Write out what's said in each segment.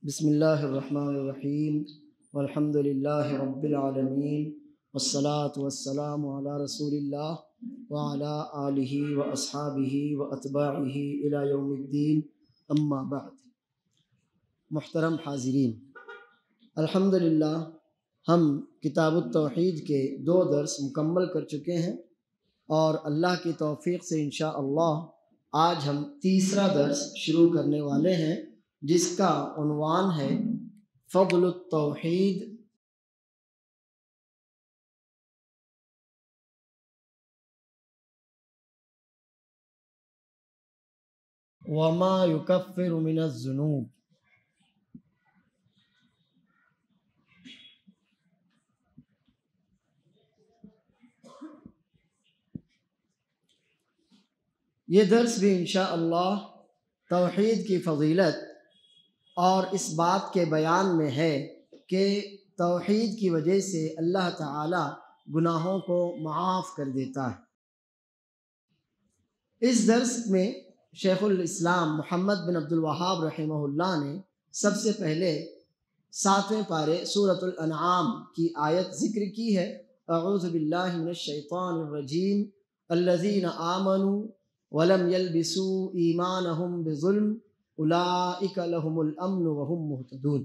على رسول वसलात वसलाम آله وأصحابه وأتباعه व يوم व अतबाही بعد محترم حاضرين हाजरीन لله हम किताब तोहद के दो दर्स मुकम्मल कर चुके हैं और अल्लाह की तोफ़ी से इनशा आज हम तीसरा दर्स शुरू करने वाले हैं जिसका उनवान है फ़ल तोहद वमा युकफ़िर मिन जुनूब ये दर्स भी इन तोहद की फजीलत और इस बात के बयान में है कि तोहद की वजह से अल्लाह ताला गुनाहों को माफ़ कर देता है इस दर्स में शेखुल इस्लाम मोहम्मद बिन अब्दुल वहाब रहमहुल्लाह ने सबसे पहले सातवें पारे सूरतुल की आयत जिक्र की है अज़बिल्लाशैतरजीम अल्लज़ीन आमनु वलम यलबिसू ईमान हम बिज़ुल्म उलामन वहम महतदून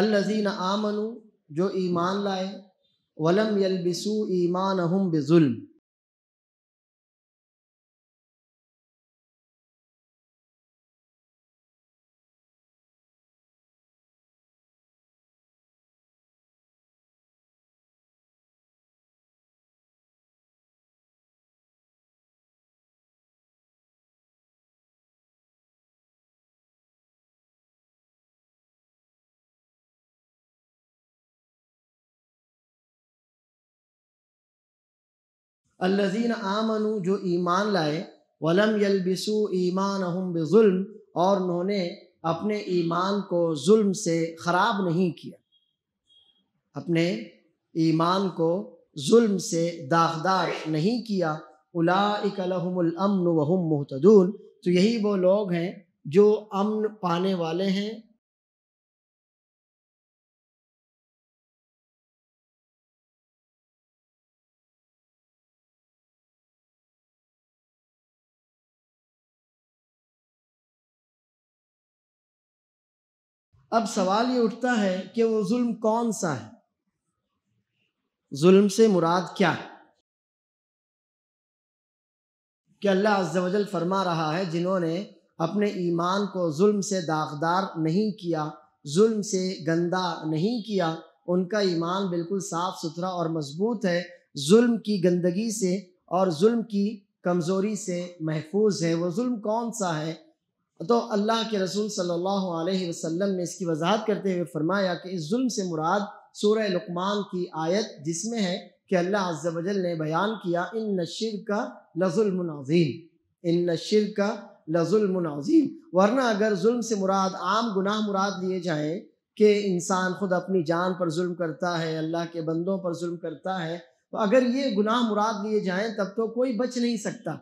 अल्लाजीन आमनु जो ईमान लाए वलम यलबिसु ईमान हम बेजुल्म अल्लाजीन आमनु जो ईमान लाए वलम यलबिसु ईमान बिजुल्म और उन्होंने अपने ईमान को जुल्म से ख़राब नहीं किया अपने ईमान को जुल्म से दागदार नहीं किया उलाकमन वहम महतदून तो यही वो लोग हैं जो अमन पाने वाले हैं अब सवाल ये उठता है कि वो जुल्म कौन सा है जुल्म से मुराद क्या है कि अल्लाह अज्जवजल फरमा रहा है जिन्होंने अपने ईमान को जुल्म से दागदार नहीं किया जुल्म से गंदा नहीं किया उनका ईमान बिल्कुल साफ़ सुथरा और मजबूत है जुल्म की गंदगी से और जुल्म की कमज़ोरी से महफूज है वो जुल्म कौन सा है तो अल्लाह के रसूल सल्लल्लाहु अलैहि वसल्लम ने इसकी वजाहत करते हुए फरमाया कि इस जुल्म से मुराद सूर लकमान की आयत जिसमें है कि अल्लाह अज्जल ने बयान किया इन नशिर का लजुलमनाजीम इन नशिर का लजुलमनाजीम वरना अगर जुल्म से मुराद आम गुनाह मुराद लिए जाएँ कि इंसान खुद अपनी जान पर जुल्म करता है अल्लाह के बंदों पर जुल्म करता है तो अगर ये गुनाह मुराद लिए जाएँ तब तो कोई बच नहीं सकता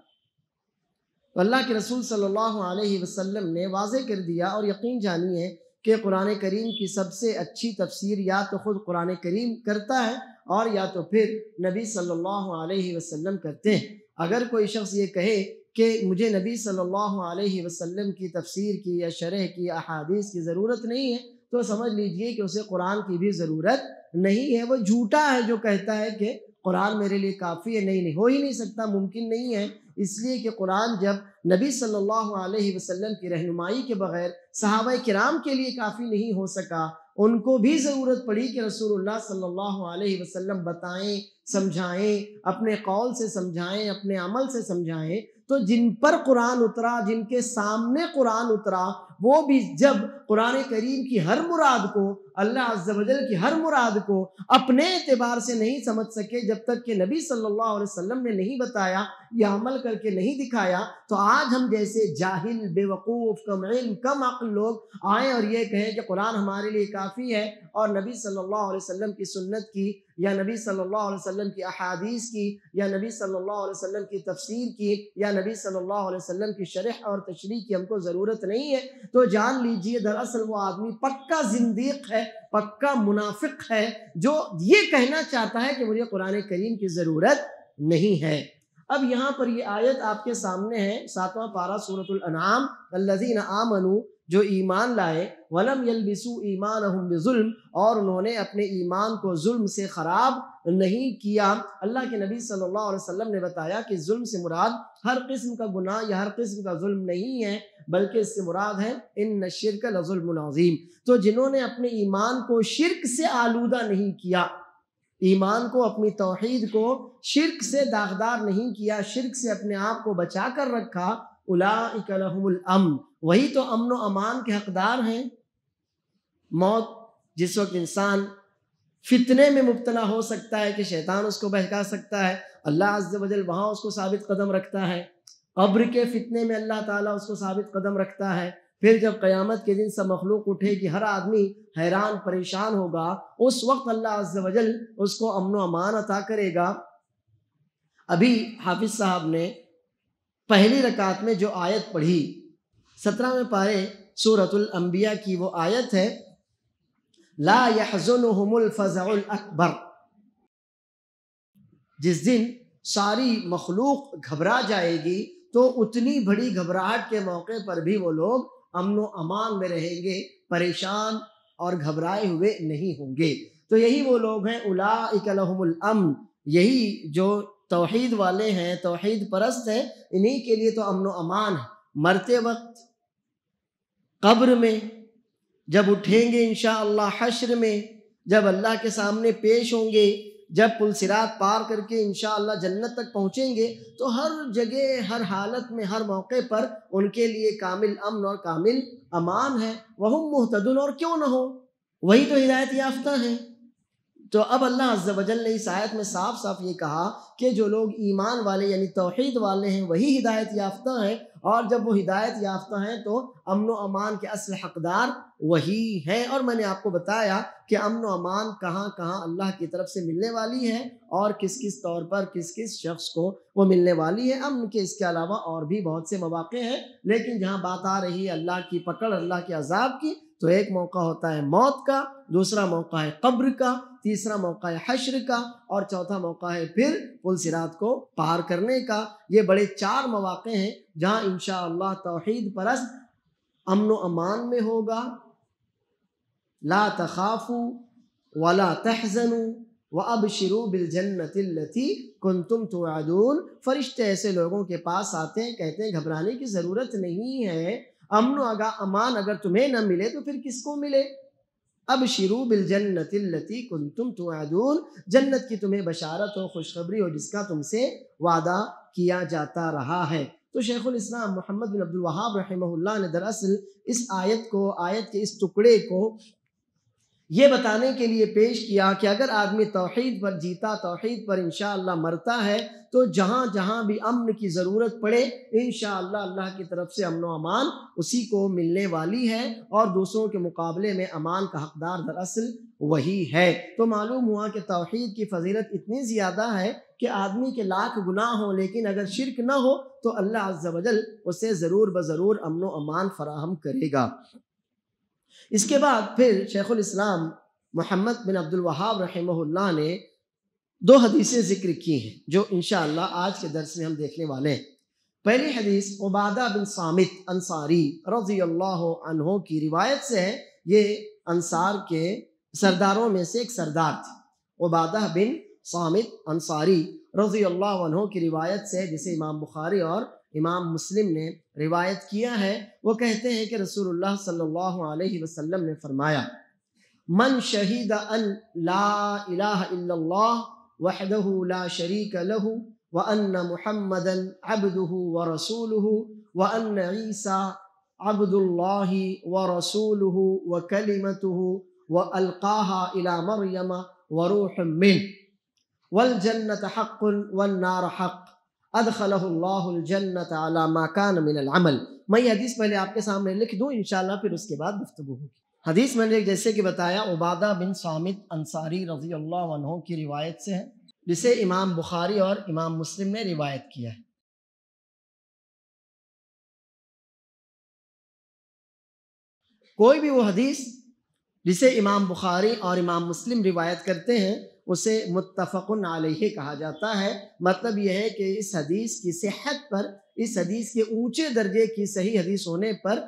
तो अल्लाह के रसूल सल्लल्लाहु अलैहि वसल्लम ने वाजे कर दिया और यकीन जानिए कि कुरान करीम की सबसे अच्छी तफसीर या तो ख़ुद कुरान करीम करता है और या तो फिर नबी सल्लल्लाहु अलैहि वसल्लम करते हैं अगर कोई शख्स ये कहे कि मुझे नबी सल्लल्लाहु अलैहि वसल्लम की तफसीर की या शरह की अहादीस की ज़रूरत नहीं है तो समझ लीजिए कि उसे कुरान की भी ज़रूरत नहीं है वो झूठा है जो कहता है कि कुरान मेरे लिए काफ़ी है नहीं नहीं हो ही नहीं सकता मुमकिन नहीं है इसलिए कि कुरान जब नबी सल्लल्लाहु अलैहि वसल्लम की रहनुमाई के बगैर सहाब कराम के लिए काफ़ी नहीं हो सका उनको भी ज़रूरत पड़ी कि रसूलुल्लाह सल्लल्लाहु अलैहि वसल्लम बताएं समझाएं अपने कौल से समझाएं अपने अमल से समझाएं तो जिन पर कुरान उतरा जिनके सामने कुरान उतरा वो भी जब कुरान करीम की हर मुराद को अल्लाह अज्जल की हर मुराद को अपने एतबार से नहीं समझ सके जब तक कि नबी सल्लल्लाहु अलैहि वसल्लम ने नहीं बताया या अमल करके नहीं दिखाया तो आज हम जैसे जाहिल बेवकूफ़ कम इन कम अक्ल लोग आए और ये कहें कि कुरान हमारे लिए काफ़ी है और नबी सल्ला वसम की सुन्नत की या नबी सल्लल्लाहु अलैहि वसल्लम की अहादीस की या नबी सल्लल्लाहु अलैहि वसल्लम की तफसीर की या नबी सल्लल्लाहु अलैहि वसल्लम की शरह और तशरी की हमको ज़रूरत नहीं है तो जान लीजिए दरअसल वो आदमी पक्का जिंदीक है पक्का मुनाफिक है जो ये कहना चाहता है कि मुझे कुरान करीम की ज़रूरत नहीं है अब यहाँ पर ये आयत आपके सामने है सातवां पारा सूरतुल अनाम अल्लजीन आमनू जो ईमान लाए वलम यलबिसु ईमान बिजुल्म और उन्होंने अपने ईमान को जुल्म से ख़राब नहीं किया अल्लाह के नबी सल्लल्लाहु अलैहि वसल्लम ने बताया कि जुल्म से मुराद हर किस्म का गुनाह या हर किस्म का जुल्म नहीं है बल्कि इससे मुराद है इन नशिर का लजुलमनाजीम तो जिन्होंने अपने ईमान को शिरक से आलूदा नहीं किया ईमान को अपनी तोहद को शिरक से दागदार नहीं किया शिरक से अपने आप को बचा कर रखा उलाम वही तो अमन अमान के हकदार हैं मौत जिस वक्त इंसान फितने में मुबतला हो सकता है कि शैतान उसको बहका सकता है अल्लाह अज्ज वहाँ उसको साबित कदम रखता है अब्र के फितने में अल्लाह ताला उसको साबित कदम रखता है फिर जब क़यामत के दिन सब मखलूक उठे कि हर आदमी हैरान परेशान होगा उस वक्त अल्लाह अज्ज वजल उसको अमन अमान अता करेगा अभी हाफिज़ साहब ने पहली रकात में जो आयत पढ़ी सत्रहवें पारे सूरतुल अंबिया की वो आयत है ला यहजुल अकबर जिस दिन सारी मखलूक घबरा जाएगी तो उतनी बड़ी घबराहट के मौके पर भी वो लोग अमन अमान में रहेंगे परेशान और घबराए हुए नहीं होंगे तो यही वो लोग हैं उला यही जो तोहहीद वाले हैं तोहहीद परस्त हैं इन्हीं के लिए तो अमन अमान है मरते वक्त कब्र में जब उठेंगे इन हश्र में जब अल्लाह के सामने पेश होंगे जब पुलसरात पार करके इन जन्नत तक पहुँचेंगे तो हर जगह हर हालत में हर मौके पर उनके लिए कामिल अमन और कामिल अमान है वह मुहतदुल और क्यों ना हो वही तो हिदायत याफ्ता है तो अब अल्लाह अज्जा ने इस आयत में साफ साफ ये कहा कि जो लोग ईमान वाले यानी तोहद वाले हैं वही हिदायत याफ्ता हैं और जब वो हिदायत याफ्ता हैं तो अमन अमान के असल हकदार वही हैं और मैंने आपको बताया कि अमन अमान कहाँ कहाँ अल्लाह की तरफ से मिलने वाली है और किस किस तौर पर किस किस शख्स को वो मिलने वाली है अमन के इसके अलावा और भी बहुत से मौाक़े हैं लेकिन जहाँ बात आ रही है अल्लाह की पकड़ अल्लाह के अजाब की तो एक मौका होता है मौत का दूसरा मौका है कब्र का तीसरा मौका है हश्र का और चौथा मौका है फिर पुल सिरात को पार करने का ये बड़े चार मौाक़े हैं जहाँ इन तोहद परस्त अमन अमान में होगा ला तखाफू वला तहजनु व अब शिरू बिलजन्नति कन तुम तुआदून फरिश्ते ऐसे लोगों के पास आते हैं कहते हैं घबराने की ज़रूरत नहीं है अमन अगा अमान अगर तुम्हें न मिले तो फिर किसको मिले अब शिरू बिल तुम कुंतुम तुआदून जन्नत की तुम्हें बशारत हो खुशखबरी हो जिसका तुमसे वादा किया जाता रहा है तो शेखुल इस्लाम मोहम्मद बिन अब्दुल वहाब रहमहुल्लाह ने दरअसल इस आयत को आयत के इस टुकड़े को ये बताने के लिए पेश किया कि अगर आदमी तोहद पर जीता तोहद पर इन मरता है तो जहाँ जहाँ भी अमन की ज़रूरत पड़े इन अल्लाह की तरफ से अमन अमान उसी को मिलने वाली है और दूसरों के मुकाबले में अमान का हकदार दरअसल वही है तो मालूम हुआ कि तोहद की फजीलत इतनी ज़्यादा है कि आदमी के लाख गुना हों लेकिन अगर शिरक ना हो तो अल्लाह अज्जा वजल उसे ज़रूर ब ज़रूर अमन अमान फराहम करेगा इसके बाद फिर शेखुल इस्लाम मोहम्मद बिन अब्दुल वहाब रहमहुल्लाह ने दो हदीसें जिक्र की हैं जो इन आज के दर्स में हम देखने वाले हैं पहली हदीस उबादा बिन सामित अंसारी रजी अल्लाह की रिवायत से है ये अंसार के सरदारों में से एक सरदार थे उबादा बिन सामित अंसारी रजी अल्लाह की रिवायत से जिसे इमाम बुखारी और इमाम मुस्लिम ने रिवायत किया है वो कहते हैं कि रसूलुल्लाह सल्लल्लाहु अलैहि वसल्लम ने फरमाया मन शहीद अन ला इलाह इल्लल्लाह वहदहु ला शरीक लहु व अन मुहम्मदन अब्दुहु व रसूलुहु व अन ईसा अब्दुल्लाह व रसूलुहु व कलिमतुहु व अलकाहा इला मरियम व रूह मिन वल जन्नत हक़ वन नार हक़ अदखलजन्नत माकान मैं ये हदीस पहले आपके सामने लिख दूँ इन फिर उसके बाद गुफ्तु होगी हदीस मैंने जैसे कि बताया उबादा बिन सामिद अंसारी रजी अल्लाह की रिवायत से है जिसे इमाम बुखारी और इमाम मुस्लिम ने रिवायत किया है कोई भी वो हदीस जिसे इमाम बुखारी और इमाम मुस्लिम रिवायत करते हैं उसे मुतफ़न आलह कहा जाता है मतलब यह है कि इस हदीस की सेहत पर इस हदीस के ऊंचे दर्जे की सही हदीस होने पर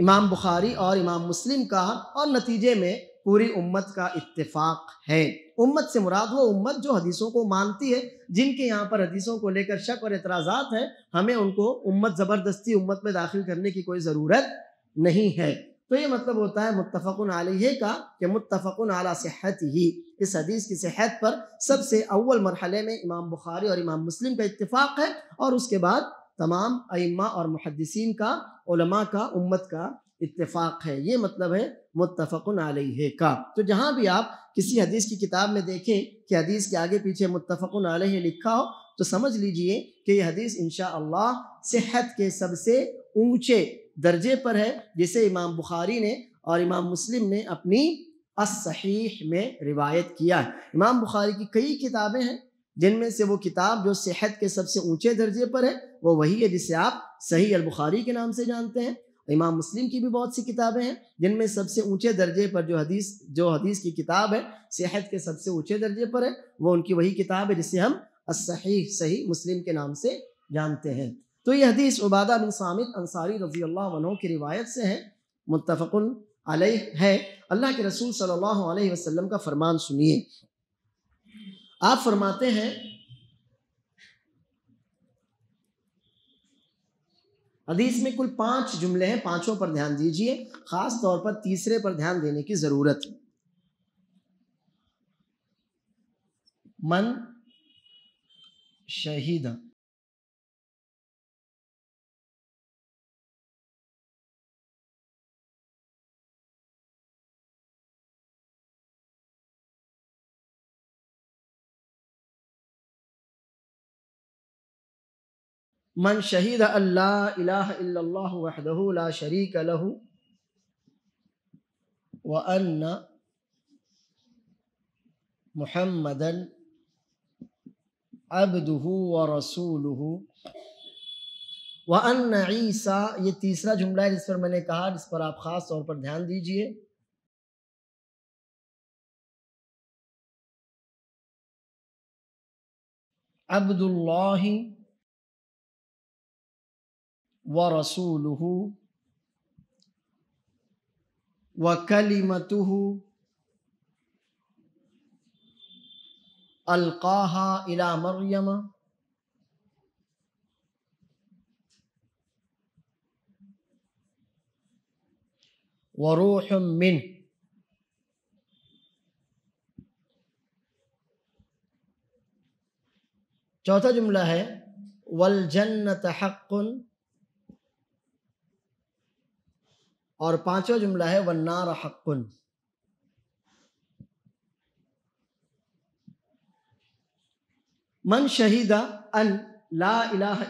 इमाम बुखारी और इमाम मुस्लिम का और नतीजे में पूरी उम्मत का इत्तेफाक है उम्मत से मुराद वो उम्मत जो हदीसों को मानती है जिनके यहाँ पर हदीसों को लेकर शक और एतराज़ात है हमें उनको उम्मत ज़बरदस्ती उम्मत में दाखिल करने की कोई ज़रूरत नहीं है तो ये मतलब होता है मुतफ़न आलिह का कि मुतफ़न आला सेहत ही इस हदीस की सेहत पर सबसे अव्वल मरहले में इमाम बुखारी और इमाम मुस्लिम का इतफ़ाक़ है और उसके बाद तमाम अम्मा और मुहदसिन का उलमा का उम्मत का इतफ़ाक़ है ये मतलब है मुतफ़न आलिह का तो जहाँ भी आप किसी हदीस की किताब में देखें कि हदीस के आगे पीछे मुतफ़न आलिह लिखा हो तो समझ लीजिए कि यह हदीस इन सेहत के सबसे ऊँचे दर्जे पर है जिसे इमाम बुखारी ने और इमाम मुस्लिम ने अपनी असहीह में रिवायत किया है इमाम बुखारी की कई किताबें हैं जिनमें से वो किताब जो सेहत के सबसे ऊंचे दर्जे पर है वो वही है जिसे आप सही अल बुखारी के नाम से जानते हैं इमाम मुस्लिम की भी बहुत सी किताबें हैं जिनमें सबसे ऊंचे दर्जे पर जो हदीस जो हदीस की किताब है सेहत के सबसे ऊंचे दर्जे पर है वो उनकी वही किताब है जिसे हम असही सही मुस्लिम के नाम से जानते हैं तो यह हदीस उबादा बिन सामिद अंसारी रजी अल्लाह की रिवायत से है मुतफ़ुन अलैह है अल्लाह के रसूल सल्लल्लाहु अलैहि वसल्लम का फरमान सुनिए आप फरमाते हैं हदीस में कुल पांच जुमले हैं पांचों पर ध्यान दीजिए खास तौर पर तीसरे पर ध्यान देने की जरूरत है मन शहीदा मन शहीद अल्लाह इलाह वहदहू शरीक लहू व अन्ना मुहम्मदन अबदहू व रसूलहू व अन्न ईसा ये तीसरा जुमला है जिस पर मैंने कहा जिस पर आप ख़ास तौर पर ध्यान दीजिए अब्दुल्लाही ورسوله وكلمته القاها الى مريم وروح منه چوتھا جملہ ہے والجنت حق और पांचवा जुमला है वन्नार हक्कुन मन शहीदा अन ला इलाह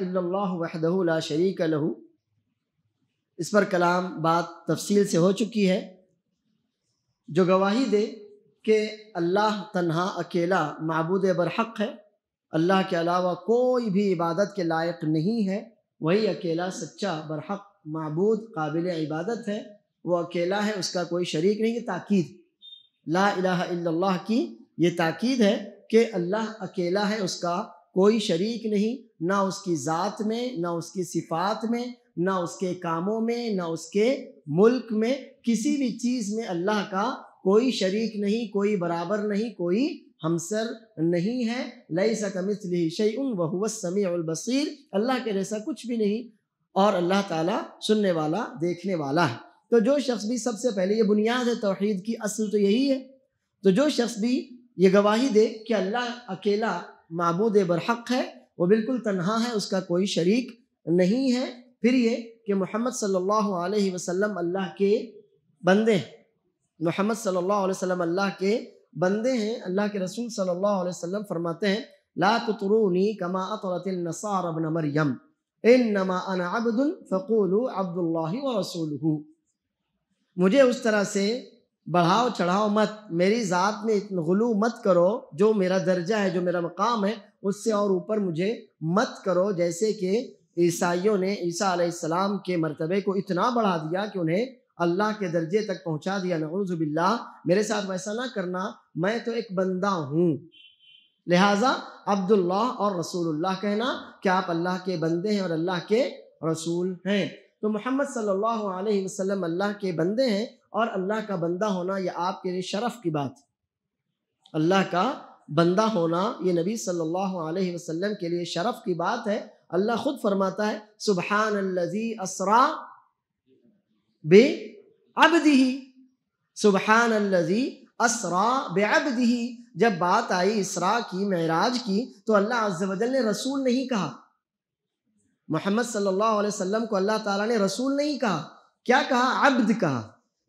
ला शरीक लहू इस पर कलाम बात तफसील से हो चुकी है जो गवाही दे कि अल्लाह तन्हा अकेला महबूद बरहक है अल्लाह के अलावा कोई भी इबादत के लायक नहीं है वही अकेला सच्चा बरहक मबूद काबिल इबादत है वो अकेला है उसका कोई शरीक नहीं ताक़द ताक़ीद ला इलाह की ये ताक़ीद है कि अल्लाह अकेला है उसका कोई शरीक नहीं ना उसकी ज़ात में ना उसकी सिफात में ना उसके कामों में ना उसके मुल्क में किसी भी चीज़ में अल्लाह का कोई शरीक नहीं कोई बराबर नहीं कोई हमसर नहीं है लई सकमित शई उन वह समी अल्लाह के जैसा कुछ भी नहीं और अल्लाह ताला सुनने वाला देखने वाला है तो जो शख्स भी सबसे पहले ये बुनियाद है तोहद की असल तो यही है तो जो शख्स भी ये गवाही दे कि अल्लाह अकेला मबूद बरहक है वो बिल्कुल तनहा है उसका कोई शरीक नहीं है फिर ये कि मोहम्मद सल्ला अलैहि अल्लाह के बंदे हैं मोहम्मद सल्ला वसम अल्लाह के बंदे हैं अल्लाह के रसूल सल्ला वसम फरमाते हैं ला तुतरूनी कमा अतरतिल नसार अबन मरियम नमा अना अब्दुल फ़कूल अब्दुल्ला रसूल मुझे उस तरह से बढ़ाओ चढ़ाओ मत मेरी ज़ात में इतना गलू मत करो जो मेरा दर्जा है जो मेरा मकाम है उससे और ऊपर मुझे मत करो जैसे कि ईसाइयों ने ईसा आसमाम के मरतबे को इतना बढ़ा दिया कि उन्हें अल्लाह के दर्जे तक पहुंचा दिया नवजुबिल्ला मेरे साथ वैसा ना करना मैं तो एक बंदा हूँ लिहाजा अब्दुल्ला और रसूलुल्लाह कहना कि आप अल्लाह के बंदे हैं और अल्लाह के रसूल हैं तो मोहम्मद सल्लल्लाहु अलैहि वसल्लम अल्लाह के बंदे हैं और अल्लाह का बंदा होना यह आपके लिए शरफ की बात अल्लाह का बंदा होना ये नबी सल्लल्लाहु अलैहि वसल्लम के लिए शरफ की बात है अल्लाह खुद फरमाता है सुबहान असरा बे अबदी सुबहान अल्लज़ी असरा बेअब दी जब बात आई इसरा की महराज की तो अल्लाह अज्जल ने रसूल नहीं कहा मोहम्मद सल्लल्लाहु अलैहि वसल्लम को अल्लाह ताला ने रसूल नहीं कहा क्या कहा अब्द कहा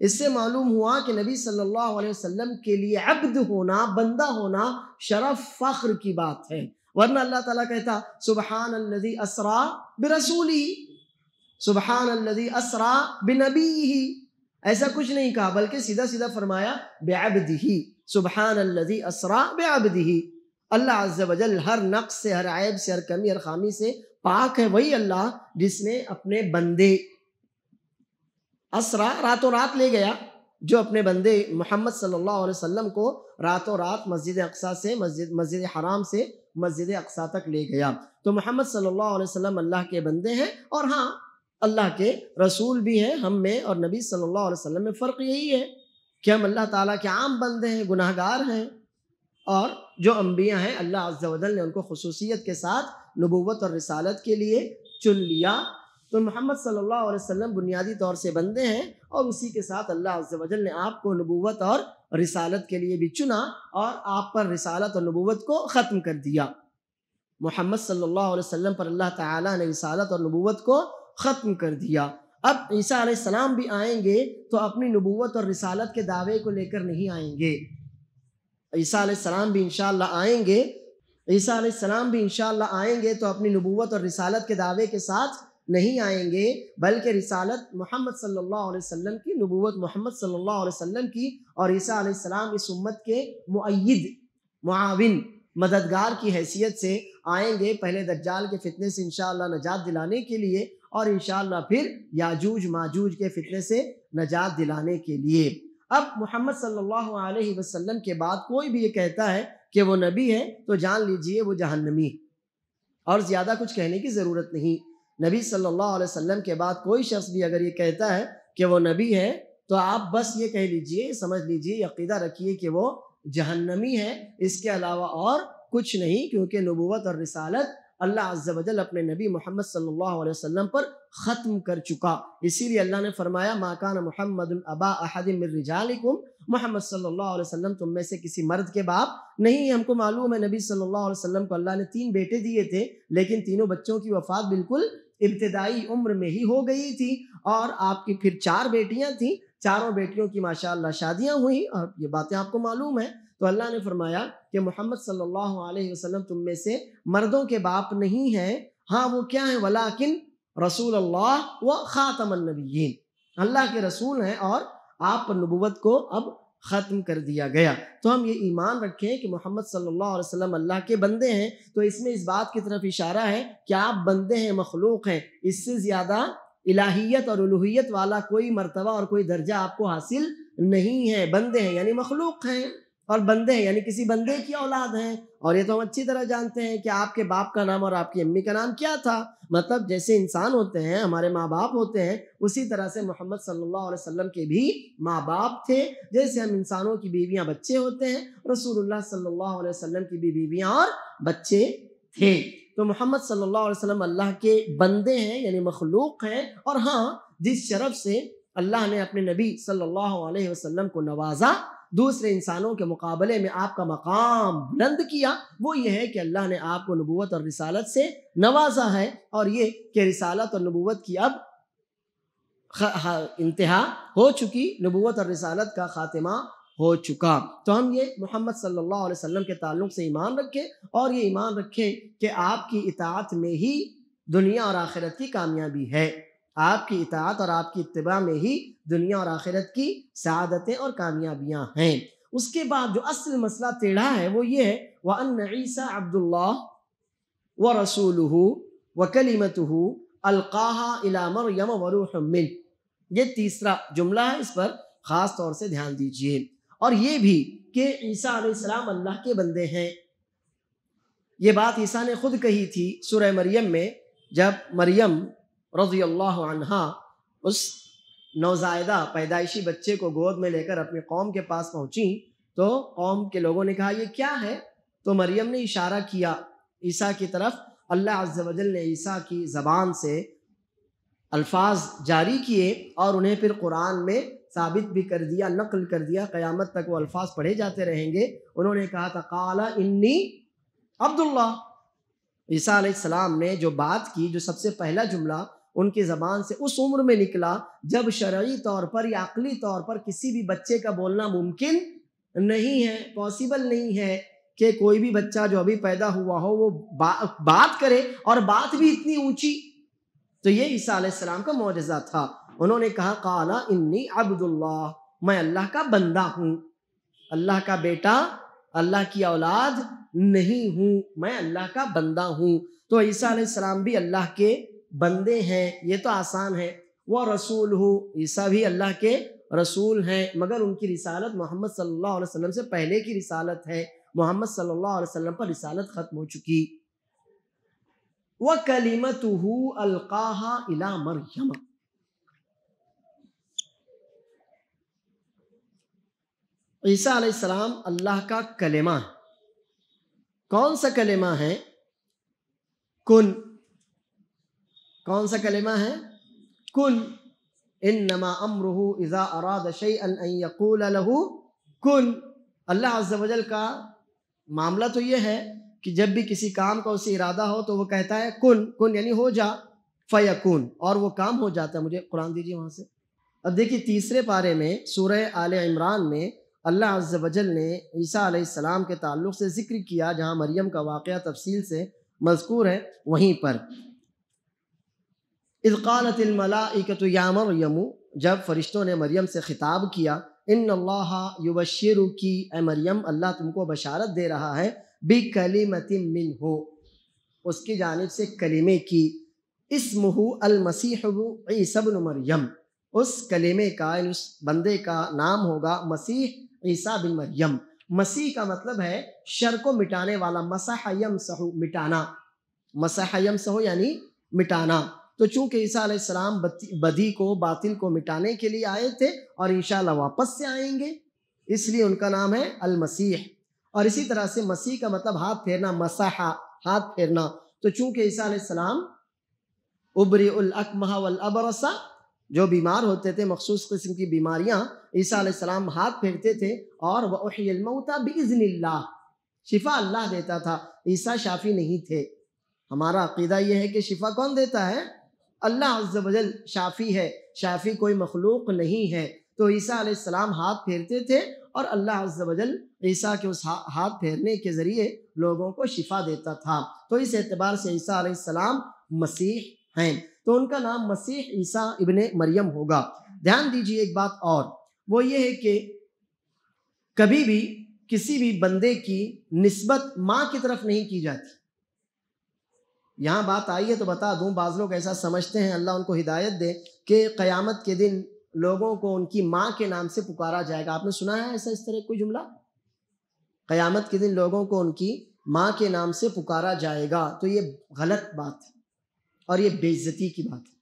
इससे मालूम हुआ कि नबी सल्लल्लाहु अलैहि वसल्लम के लिए अब्द होना बंदा होना शरफ फ़ख्र की बात है वरना अल्लाह ताला कहता सुबहान अल्लज़ी असरा बिरसूली सुबहान अल्लज़ी असरा बिनबी ऐसा कुछ नहीं कहा बल्कि सीधा सीधा फरमाया बेआबदी सुबहान अल्लजी असरा बेआबदी अल्लाह अज्ज वजल हर नक्स से हर आयब से हर कमी हर खामी से पाक है वही अल्लाह जिसने अपने बंदे असरा रातों रात ले गया जो अपने बंदे मोहम्मद सल्लल्लाहु अलैहि वसल्लम को रातों रात मस्जिद अक्सा से मस्जिद मस्जिद हराम से मस्जिद अक्सा तक ले गया तो मोहम्मद सल्लल्लाहु अलैहि वसल्लम अल्लाह के बंदे हैं और हाँ अल्लाह के रसूल भी हैं हम में और नबी सल्लल्लाहु अलैहि वसल्लम में फ़र्क यही है कि हम अल्लाह ताला के आम बंदे हैं गुनाहगार हैं और जो अम्बिया हैं अल्लाह अज्जल ने उनको खसूसियत के साथ नबूवत और रिसालत के लिए चुन लिया तो मोहम्मद सल्लल्लाहु अलैहि वसल्लम बुनियादी तौर से बंदे हैं और उसी के साथ अल्लाह अज्जल ने आपको नबूवत और रिसालत के लिए भी चुना और आप पर रिसालत और नबूवत को ख़त्म कर दिया मोहम्मद सल्लल्लाहु अलैहि वसल्लम पर अल्लाह ताला ने रिसालत और नबूवत को ख़त्म कर दिया अब ईसा सलाम भी आएंगे तो अपनी नबूत और रिसालत के दावे को लेकर नहीं आएंगे ईसा सलाम भी इनशा आएंगे ईसा आलाम भी इन आएंगे तो अपनी नबूत और रिसालत के दावे के साथ नहीं आएंगे बल्कि रिसालत मोहम्मद सल्ला वसम की नबूवत मोहम्मद सल्ला वसम की और ईसा आसमाम इस उम्मत के मुद मुआविन मददगार की हैसियत से आएंगे पहले दज्जाल के फितने से इनशाला नजात दिलाने के लिए और इन फिर याजूज माजूज के फितने से नजात दिलाने के लिए अब मोहम्मद सल्लल्लाहु अलैहि वसल्लम के बाद कोई भी ये कहता है कि वो नबी है तो जान लीजिए वो जहन्नमी और ज़्यादा कुछ कहने की ज़रूरत नहीं नबी सल्लल्लाहु अलैहि वसल्लम के बाद कोई शख्स भी अगर ये कहता है कि वो नबी है तो आप बस ये कह लीजिए समझ लीजिए यकीदा रखिए कि वो जहन्नमी है इसके अलावा और कुछ नहीं क्योंकि नबूवत और रिसालत अल्लाह अज्जल अपने नबी मोहम्मद सल्लल्लाहु अलैहि वसल्लम पर ख़त्म कर चुका इसीलिए अल्लाह ने फरमाया माकान मोहम्मद अबा रिजालिकुम मोहम्मद सल्लल्लाहु अलैहि वसल्लम तुम में से किसी मर्द के बाप नहीं हमको मालूम है नबी सल्लल्लाहु अलैहि वसल्लम को अल्लाह ने तीन बेटे दिए थे लेकिन तीनों बच्चों की वफात बिल्कुल इब्तदाई उम्र में ही हो गई थी और आपकी फिर चार बेटियाँ थीं चारों बेटियों की माशाल्लाह शादियाँ हुई और ये बातें आपको मालूम है तो अल्लाह ने फरमाया कि मोहम्मद सल्लल्लाहु अलैहि वसल्लम तुम में से मर्दों के बाप नहीं हैं हाँ वो क्या है वलाकिन रसूल अल्लाह व ख़ातमनबीन अल्लाह के रसूल हैं और आप पर नबूवत को अब ख़त्म कर दिया गया तो हम ये ईमान रखें कि मोहम्मद सल्लल्लाहु अलैहि वसल्लम अल्लाह के बंदे हैं तो इसमें इस बात की तरफ इशारा है कि आप बंदे हैं मखलूक हैं इससे ज़्यादा इलाहियत और उलूहियत वाला कोई मर्तबा और कोई दर्जा आपको हासिल नहीं है बंदे हैं यानी मखलूक हैं और बंदे हैं यानी किसी बंदे की औलाद हैं और ये तो हम अच्छी तरह जानते हैं कि आपके बाप का नाम और आपकी अम्मी का नाम क्या था मतलब जैसे इंसान होते हैं हमारे माँ बाप होते हैं उसी तरह से मोहम्मद सल्लल्लाहु अलैहि वसल्लम के भी माँ बाप थे जैसे हम इंसानों की बीवियाँ बच्चे होते हैं रसूलुल्लाह सल्लल्लाहु अलैहि वसल्लम की भी बीवियाँ और बच्चे थे तो मोहम्मद सल्लल्लाहु अलैहि वसल्लम अल्लाह के बंदे हैं यानी मखलूक हैं और हाँ जिस शरफ से अल्लाह ने अपने नबी सल्लल्लाहु अलैहि वसल्लम को नवाजा दूसरे इंसानों के मुकाबले में आपका मकाम बुलंद किया वो ये है कि अल्लाह ने आपको नबूत और रिसालत से नवाजा है और ये कि रिसालत और नबूत की अब इंतहा हो चुकी नबूत और रिसालत का खात्मा हो चुका तो हम ये मोहम्मद सल्लल्लाहु अलैहि वसल्लम के ताल्लुक से ईमान रखें और ये ईमान रखें कि आपकी इतात में ही दुनिया और आखिरत की कामयाबी है आपकी इतात और आपकी इतबा में ही दुनिया और आखिरत की शहादतें और कामयाबियाँ हैं उसके बाद जो असल मसला टेढ़ा है वो ये है व अनसा अब्दुल्ला व रसूल व कलीमत अलकाहा इला मरियम ये तीसरा जुमला है इस पर ख़ास तौर से ध्यान दीजिए और ये भी कि ईसा अल्लाह के बंदे हैं ये बात ईसा ने खुद कही थी सुरह मरियम में जब मरियम रजी अल्लाह उस नौजायदा पैदाइशी बच्चे को गोद में लेकर अपने कौम के पास पहुंची तो कौम के लोगों ने कहा यह क्या है तो मरियम ने इशारा किया ईसा की तरफ अल्लाह अज्जल ने ईसा की ज़बान से अल्फाज जारी किए और उन्हें फिर कुरान में साबित भी कर दिया नकल कर दिया क़यामत तक वो अल्फाज पढ़े जाते रहेंगे उन्होंने कहा था काला इन्नी अब्दुल्ला ईसा सलाम ने जो बात की जो सबसे पहला जुमला उनकी ज़बान से उस उम्र में निकला जब शर्य तौर पर या अकली तौर पर किसी भी बच्चे का बोलना मुमकिन नहीं है पॉसिबल नहीं है कि कोई भी बच्चा जो अभी पैदा हुआ हो वो बा, बात करे और बात भी इतनी ऊंची तो ये ईसा का मुआजा था उन्होंने कहा काला इन्नी अब्दुल्ला मैं अल्लाह का बंदा हूँ अल्लाह का बेटा अल्लाह की औलाद नहीं हूँ मैं अल्लाह का बंदा हूँ तो ईसा भी अल्लाह के बंदे हैं ये तो आसान है वह रसूल हो ईसा भी अल्लाह के रसूल हैं मगर उनकी रिसालत मोहम्मद सल्लल्लाहु अलैहि वसल्लम से पहले की रिसालत है मोहम्मद सल्लल्लाहु अलैहि वसल्लम पर रिसालत ख़त्म हो चुकी व कलीमत अलकाहा इला मरियम ईसा सलाम अल्लाह का कलेमा कौन सा कलेमा है कुन कौन सा कलेमा है कुल इन नमा अमरू इज़ा अराद शकूल लहू कुल अल्लाह अजल का मामला तो ये है कि जब भी किसी काम का उसे इरादा हो तो वो कहता है कुन कुन यानी हो जा फ़यकून और वो काम हो जाता है मुझे कुरान दीजिए वहाँ से अब देखिए तीसरे पारे में सूरह आल इमरान में अल्लाह वजल ने ईसा आसमाम के ताल्लुक़ से ज़िक्र किया जहाँ मरियम का वाक़ तफसील से मजकूर है वहीं पर इज़ालतमलाकत यामरयमु जब फ़रिश्तों ने मरियम से ख़िताब किया इन अल्लाह युबशर की ए मरियम अल्लाह तुमको बशारत दे रहा है बी कलीमत मिन हो उसकी जानब से कलीमे की इसमहू अलमसीह ईसबन मरियम उस कलीमे का उस बंदे का नाम होगा मसीह ईसा बिन मरियम मसीह का मतलब है शर को मिटाने वाला मसाहयम सहु मिटाना मसाहयम सहु यानी मिटाना तो चूंकि ईसा बदी को बातिल को मिटाने के लिए आए थे और इन वापस से आएंगे इसलिए उनका नाम है अल मसीह और इसी तरह से मसीह का मतलब हाथ फेरना मसाहा हाथ फेरना तो चूंकि ईसा उबरी उल अकमहा अबरसा जो बीमार होते थे मखसूस किस्म की बीमारियां ईसा सलाम हाथ फेरते थे और वहीमता बिजनिल्ला शिफा अल्लाह देता था ईसा शाफी नहीं थे हमारा अकीदा यह है कि शिफा कौन देता है अल्लाह अज्जल शाफ़ी है शाफ़ी कोई मखलूक नहीं है तो ईसा सलाम हाथ फेरते थे और अल्लाह अज्जल ईसा के उस हाथ फेरने के ज़रिए लोगों को शिफा देता था तो इस एतबार से ईसा आसमाम मसीह हैं तो उनका नाम मसीह ईसा इबन मरियम होगा ध्यान दीजिए एक बात और वो ये है कि कभी भी किसी भी बंदे की नस्बत माँ की तरफ नहीं की जाती यहाँ बात आई है तो बता दूँ बाज़ लोग ऐसा समझते हैं अल्लाह उनको हिदायत दे कि क़यामत के दिन लोगों को उनकी माँ के नाम से पुकारा जाएगा आपने सुना है ऐसा इस तरह कोई जुमला क़यामत के दिन लोगों को उनकी माँ के नाम से पुकारा जाएगा तो ये गलत बात है और ये बेइज्जती की बात है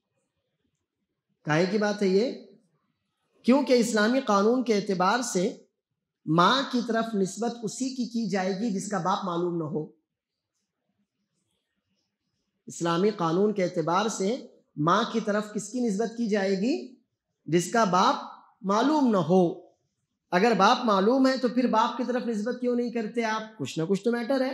काहे की बात है ये क्योंकि इस्लामी कानून के अतबार से माँ की तरफ नस्बत उसी की की जाएगी जिसका बाप मालूम ना हो इस्लामी कानून के अतबार से माँ की तरफ किसकी नस्बत की जाएगी जिसका बाप मालूम ना हो अगर बाप मालूम है तो फिर बाप की तरफ नस्बत क्यों नहीं करते आप कुछ ना कुछ तो मैटर है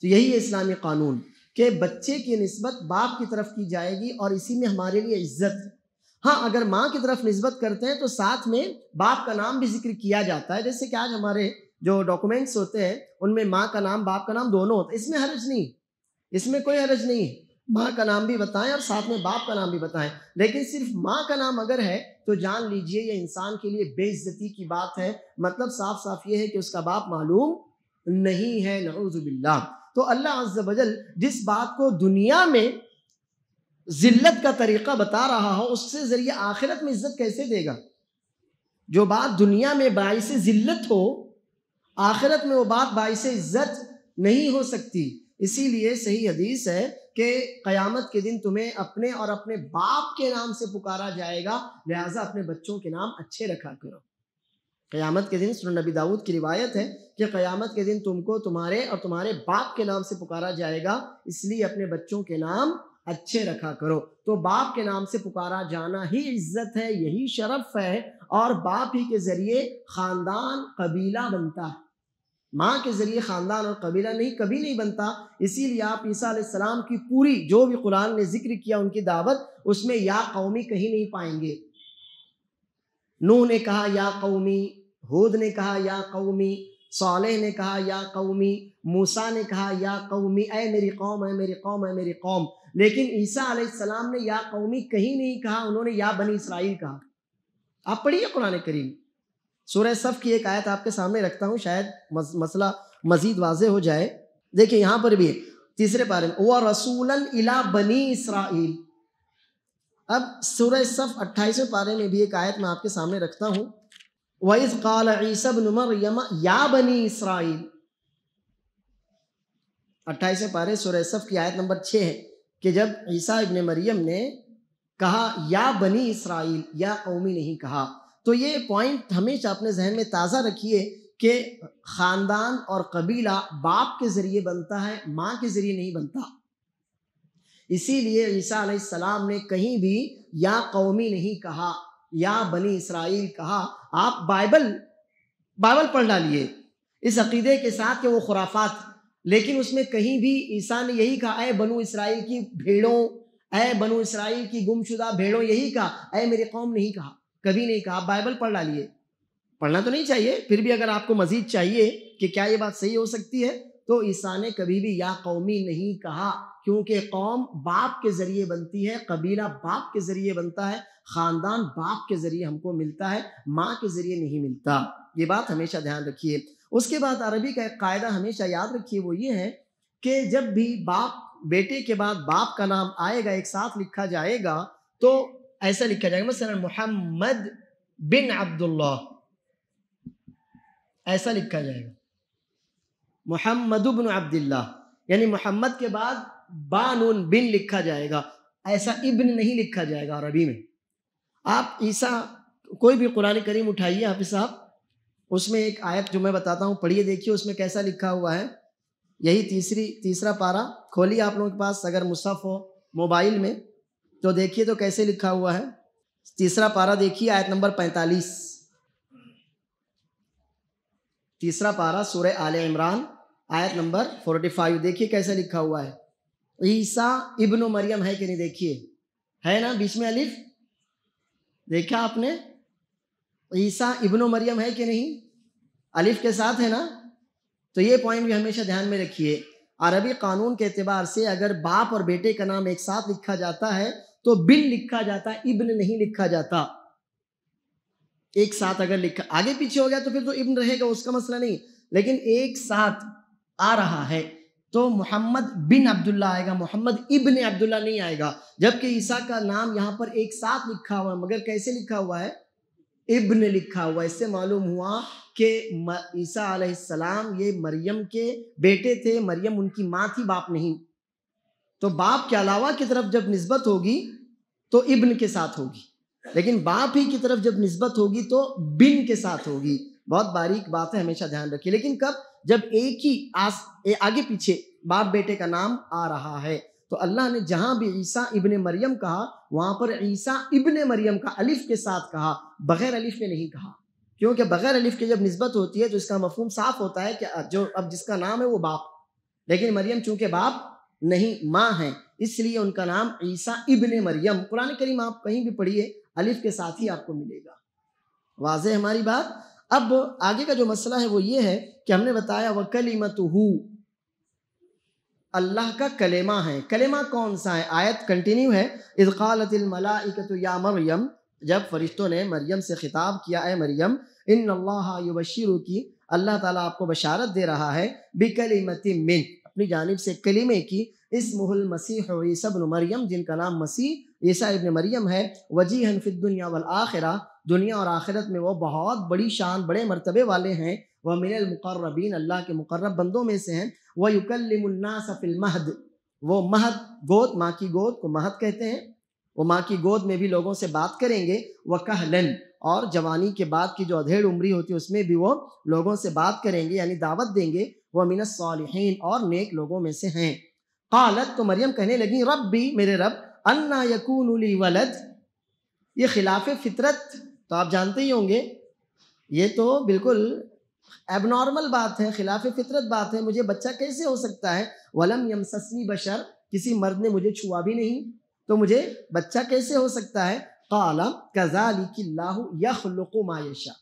तो यही है इस्लामी कानून के बच्चे की नस्बत बाप की तरफ की जाएगी और इसी में हमारे लिए इज्जत है हाँ अगर माँ की तरफ नस्बत करते हैं तो साथ में बाप का नाम भी जिक्र किया जाता है जैसे कि आज हमारे जो डॉक्यूमेंट्स होते हैं उनमें माँ का नाम बाप का नाम दोनों होते हैं इसमें हर्ज नहीं इसमें कोई हर्ज नहीं है माँ का नाम भी बताएं और साथ में बाप का नाम भी बताएं लेकिन सिर्फ माँ का नाम अगर है तो जान लीजिए यह इंसान के लिए बेइज्जती की बात है मतलब साफ साफ ये है कि उसका बाप मालूम नहीं है नवजुबिल्ला तो अल्लाह अज्जल जिस बात को दुनिया में जिल्लत का तरीका बता रहा हो उससे जरिए आखिरत में इज्जत कैसे देगा जो बात दुनिया में बायस जिल्लत हो आखिरत में वो बात बायस इज्जत नहीं हो सकती इसीलिए सही हदीस है कि क़यामत के दिन तुम्हें अपने और अपने बाप के नाम से पुकारा जाएगा लिहाजा अपने बच्चों के नाम अच्छे रखा करो क़यामत के दिन सुन नबी दाऊद की रिवायत है कि क़यामत के दिन तुमको तुम्हारे और तुम्हारे बाप के नाम से पुकारा जाएगा इसलिए अपने बच्चों के नाम अच्छे रखा करो तो बाप के नाम से पुकारा जाना ही इज्जत है यही शरफ है और बाप ही के ज़रिए ख़ानदान कबीला बनता है माँ के ज़रिए ख़ानदान और कबीला नहीं कभी नहीं बनता इसीलिए आप ईसा सलाम की पूरी जो भी कुरान ने जिक्र किया उनकी दावत उसमें या कौमी कहीं नहीं पाएंगे नूह ने कहा या कौमी हूद ने कहा या कौमी सालेह ने कहा या कौमी मूसा ने कहा या कौमी अय मेरी कौम है मेरी कौम है मेरी कौम लेकिन ईसा आसमाम ने या कौमी कहीं नहीं कहा उन्होंने या बनी इसराइल कहा आप पढ़िए कुरान करीम सूर्य सफ़ की एक आयत आपके सामने रखता हूँ शायद मसला मजीद वाज हो जाए देखिए यहाँ पर भी तीसरे पारे में वह रसूल इला बनी इसराइल अब सूर्य सफ़ अट्ठाईसवें पारे में भी एक आयत मैं आपके सामने रखता हूँ वैस काल ईसब या बनी इसराइल अट्ठाईसवें पारे सूर्य सफ़ की आयत नंबर छः है कि जब ईसा इबन मरियम ने कहा या बनी इसराइल या कौमी नहीं कहा तो ये पॉइंट हमेशा अपने जहन में ताज़ा रखिए कि ख़ानदान और कबीला बाप के ज़रिए बनता है माँ के ज़रिए नहीं बनता इसीलिए ईसा आसमाम ने कहीं भी या कौमी नहीं कहा या बनी इसराइल कहा आप बाइबल बाइबल पढ़ डालिए इस अकीदे के साथ कि वो खुराफात लेकिन उसमें कहीं भी ईसा ने यही कहा अय बनू इसराइल की भेड़ों अय बनु इसराइल की गुमशुदा भेड़ों यही कहा अय मेरी कौम नहीं कहा कभी नहीं कहा आप बाइबल पढ़ डालिए पढ़ना तो नहीं चाहिए फिर भी अगर आपको मजीद चाहिए कि क्या ये बात सही हो सकती है तो ईसा ने कभी भी या कौमी नहीं कहा क्योंकि कौम बाप के ज़रिए बनती है कबीला बाप के ज़रिए बनता है ख़ानदान बाप के ज़रिए हमको मिलता है माँ के ज़रिए नहीं मिलता ये बात हमेशा ध्यान रखिए उसके बाद अरबी का एक कायदा हमेशा याद रखिए वो ये है कि जब भी बाप बेटे के बाद बाप का नाम आएगा एक साथ लिखा जाएगा तो ऐसा लिखा जाएगा मसलन मोहम्मद बिन अब्दुल्ला ऐसा लिखा जाएगा मोहम्मद बिन अब्दुल्ला यानी मोहम्मद के बाद बानून बिन लिखा जाएगा ऐसा इब्न नहीं लिखा जाएगा अरबी में आप ईसा कोई भी कुरान करीम उठाइए हाफि साहब उसमें एक आयत जो मैं बताता हूँ पढ़िए देखिए उसमें कैसा लिखा हुआ है यही तीसरी तीसरा पारा खोलिए आप लोगों के पास अगर मुसफ़ हो मोबाइल में तो देखिए तो कैसे लिखा हुआ है तीसरा पारा देखिए आयत नंबर पैंतालीस तीसरा पारा सूर्य आल इमरान आयत नंबर फोर्टी फाइव देखिए कैसे लिखा हुआ है ईसा इब्न मरियम है कि नहीं देखिए है ना बीच में अलिफ देखा आपने ईसा इब्न मरियम है कि नहीं अलिफ के साथ है ना तो ये पॉइंट भी हमेशा ध्यान में रखिए अरबी कानून के अतबार से अगर बाप और बेटे का नाम एक साथ लिखा जाता है तो बिल लिखा जाता इब्न नहीं लिखा जाता एक साथ अगर लिखा आगे पीछे हो गया तो फिर तो इब्न रहेगा उसका मसला नहीं लेकिन एक साथ आ रहा है तो मोहम्मद बिन अब्दुल्ला आएगा मोहम्मद इब्न अब्दुल्ला नहीं आएगा जबकि ईसा का नाम यहाँ पर एक साथ लिखा हुआ है मगर कैसे लिखा हुआ है इब्न लिखा हुआ इससे मालूम हुआ कि ईसा आसमाम ये मरियम के बेटे थे मरियम उनकी माँ थी बाप नहीं तो बाप के अलावा की तरफ जब नस्बत होगी तो इब्न के साथ होगी लेकिन बाप ही की तरफ जब नस्बत होगी तो बिन के साथ होगी बहुत बारीक बात है हमेशा ध्यान रखिए लेकिन कब जब एक ही आस ए, आगे पीछे बाप बेटे का नाम आ रहा है तो अल्लाह ने जहां भी ईसा इबन मरियम कहा वहां पर ईसा इबन मरियम का अलिफ के साथ कहा बगैर अलिफ ने नहीं कहा क्योंकि बगैर अलिफ के जब नस्बत होती है तो इसका मफहम साफ होता है कि जो अब जिसका नाम है वो बाप लेकिन मरियम चूंकि बाप नहीं माँ हैं इसलिए उनका नाम ईसा इबन मरियम कुरान करीम आप कहीं भी पढ़िए अलिफ के साथ ही आपको मिलेगा वाज हमारी बात अब आगे का जो मसला है वो ये है कि हमने बताया वह कलीमत अल्लाह का कलेमा है कलेमा कौन सा है आयत कंटिन्यू है इजालत या मरियम जब फरिश्तों ने मरियम से खिताब किया है मरियम इन अल्लाह युबशिर की अल्लाह ताला आपको बशारत दे रहा है बिकलीमत मिन अपनी जानब से कलीमे की इस मुहल मसीह ईसब मरियम जिनका नाम मसीह ईसा इबन मरियम है वजी हनफिद दुनिया वल आखिरा दुनिया और आखिरत में वो बहुत बड़ी शान बड़े मरतबे वाले हैं वह मिनल मुकर्रबीन अल्लाह के मुकर्रब बंदों में से हैं वह सफिल महद वो महद गोद माँ की गोद को महद कहते हैं वो माँ की गोद में भी लोगों से बात करेंगे वह कहलन और जवानी के बाद की जो अधेड़ उम्री होती है उसमें भी वो लोगों से बात करेंगे यानी दावत देंगे वमिन सालिहीन और नेक लोगों में से हैं कालत तो मरियम कहने लगी रब भी मेरे रब अन्ना यकून वलद ये खिलाफ फितरत तो आप जानते ही होंगे ये तो बिल्कुल एबनॉर्मल बात है खिलाफ फितरत बात है मुझे बच्चा कैसे हो सकता है वलम यमससनी बशर किसी मर्द ने मुझे छुआ भी नहीं तो मुझे बच्चा कैसे हो सकता है कजा लिखी लाहू यखलुकु मायशा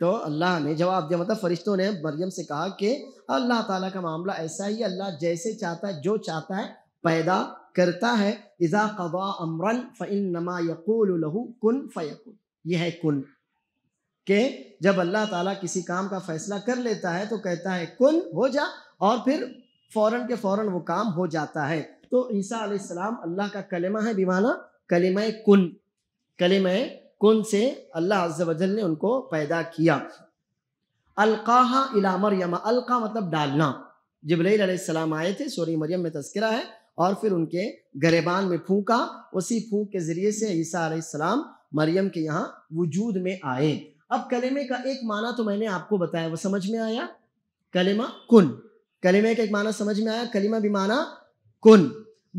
तो अल्लाह ने जवाब दिया मतलब फरिश्तों ने मरियम से कहा कि अल्लाह ताला का मामला ऐसा ही अल्लाह जैसे चाहता है जो चाहता है पैदा करता है इज़ा कबा अमरन फ़िन नमा यकूल लहू कुन फ़यकुन यह है कन के जब अल्लाह ताला किसी काम का फैसला कर लेता है तो कहता है कन हो जा और फिर फ़ौर के फ़ौर वो काम हो जाता है तो ईसा आसमाम अल्लाह का कलमा है बीमाना कलम कन कलम कौन से अल्लाह अज्जल ने उनको पैदा किया अलकाहा इला मरियम अलका मतलब डालना सलाम आए थे सोरी मरियम में तस्करा है और फिर उनके गरेबान में फूका उसी फूक के ज़रिए से ईसा सलाम मरियम के यहाँ वजूद में आए अब कलेमे का एक माना तो मैंने आपको बताया वो समझ में आया कलेमा कुन कलेमे का एक माना समझ में आया कलीमा भी माना कुन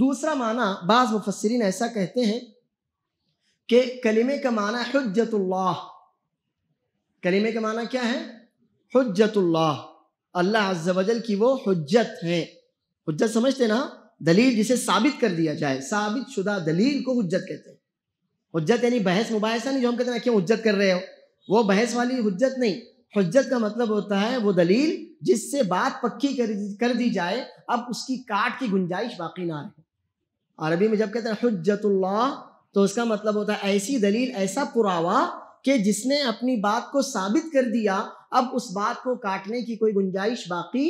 दूसरा माना बाज़ मुफसरीन ऐसा कहते हैं कि कलीमे का माना हजतुल्ला कलीमे का माना क्या है हजतुल्लाह अल्लाह अजल की वो हजत है हजत समझते ना दलील जिसे साबित कर दिया जाए साबित शुदा दलील को हजत कहते हैं हजत यानी बहस मुबासा नहीं जो हम कहते हैं क्यों हजत कर रहे हो वो बहस वाली हजत नहीं हजत का मतलब होता है वो दलील जिससे बात पक्की कर, कर दी जाए अब उसकी काट की गुंजाइश बाकी ना रहे अरबी में जब कहते हैं हजतुल्ला तो उसका मतलब होता है ऐसी दलील ऐसा पुरावा कि जिसने अपनी बात को साबित कर दिया अब उस बात को काटने की कोई गुंजाइश बाकी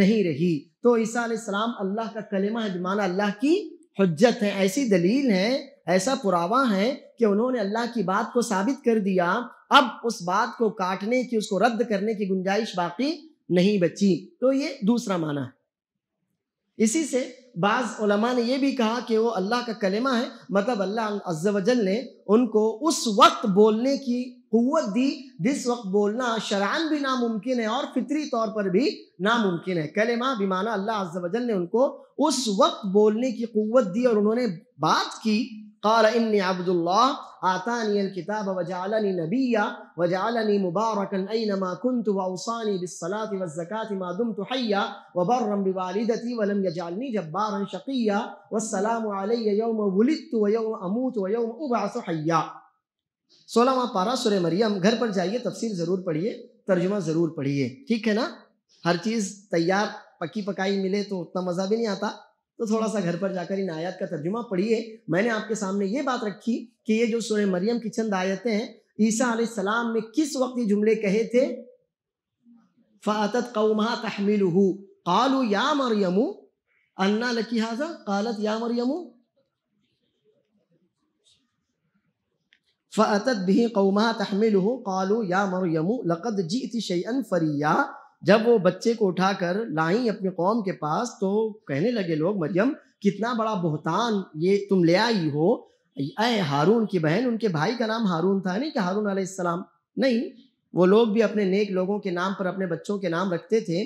नहीं रही तो ईसा सलाम अल्लाह का कलेमा हजमाना अल्लाह की हजत है ऐसी दलील है ऐसा पुरावा है कि उन्होंने अल्लाह की बात को साबित कर दिया अब उस बात को काटने की उसको रद्द करने की गुंजाइश बाकी नहीं बची तो ये दूसरा माना है इसी से बाज़ ने यह भी कहा कि वो अल्लाह का कलेमा है मतलब अल्लाह अज्ज ने उनको उस वक्त बोलने की कुत दी जिस वक्त बोलना शरान भी नामुमकिन है और फितरी तौर पर भी नामुमकिन है कलेमा माना अल्लाह अज्ज ने उनको उस वक्त बोलने की कुत दी और उन्होंने बात की क़ाल इन अब्दुल्ला आतानी किताब वजालनी नबिया वजालनी मुबारकन ऐनमा कुंत वसानी बिसलात वज़कात मा दुमतु हय्या वबर्रम बिवालिदती वलम यजालनी जब्बारन शक़िया वस्सलाम अलैया यौम वुलिदतु व यौम अमूतु व यौम उबअसु हय्या सोलहवा पारा सुर मरियम घर पर जाइए तफसीर ज़रूर पढ़िए तर्जुमा ज़रूर पढ़िए ठीक है ना हर चीज़ तैयार पकी पकाई मिले तो उतना मज़ा भी नहीं आता तो थोड़ा सा घर पर जाकर इन आयात का तर्जुमा पढ़िए मैंने आपके सामने ये बात रखी कि ये जो सूर्य मरियम की चंद आयतें हैं ईसा सलाम ने किस वक्त ये जुमले कहे थे फ़ातत कौमा तहमिल कालू या मरियमू अन्ना लकी हाजा कालत या मरियमू फ़ातत भी कौमा तहमिल कालू या मरियमू लकद जीत शैन फरिया जब वो बच्चे को उठाकर लाई अपने कौम के पास तो कहने लगे लोग मरियम कितना बड़ा बहतान ये तुम ले आई हो अय हारून की बहन उनके भाई का नाम हारून था नहीं कि हारून आलाम नहीं वो लोग भी अपने नेक लोगों के नाम पर अपने बच्चों के नाम रखते थे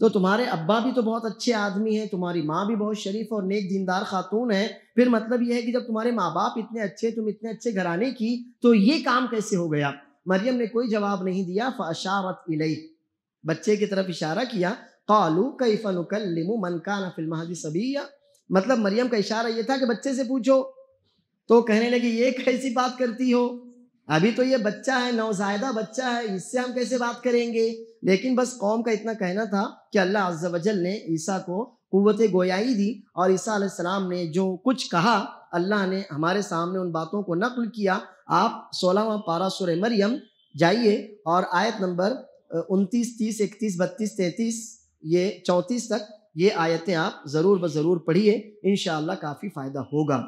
तो तुम्हारे अब्बा भी तो बहुत अच्छे आदमी हैं तुम्हारी माँ भी बहुत शरीफ और नेक दीनदार खातून है फिर मतलब यह है कि जब तुम्हारे माँ बाप इतने अच्छे तुम इतने अच्छे घराने की तो ये काम कैसे हो गया मरियम ने कोई जवाब नहीं दिया फ़ाशारत इलई बच्चे की तरफ इशारा किया कालू कई फ़नुकल मनकाना फिल्म सभी मतलब मरियम का इशारा ये था कि बच्चे से पूछो तो कहने लगे ये कैसी बात करती हो अभी तो ये बच्चा है नौजायदा बच्चा है इससे हम कैसे बात करेंगे लेकिन बस कौम का इतना कहना था कि अल्लाह अज्जल ने ईसा को कुत गोयाई दी और ईसा सलाम ने जो कुछ कहा अल्लाह ने हमारे सामने उन बातों को नकल किया आप सोलहवा पारा सुर मरियम जाइए और आयत नंबर उनतीस तीस इकतीस बत्तीस तैंतीस ये चौंतीस तक ये आयतें आप ज़रूर ब ज़रूर पढ़िए इन काफ़ी फ़ायदा होगा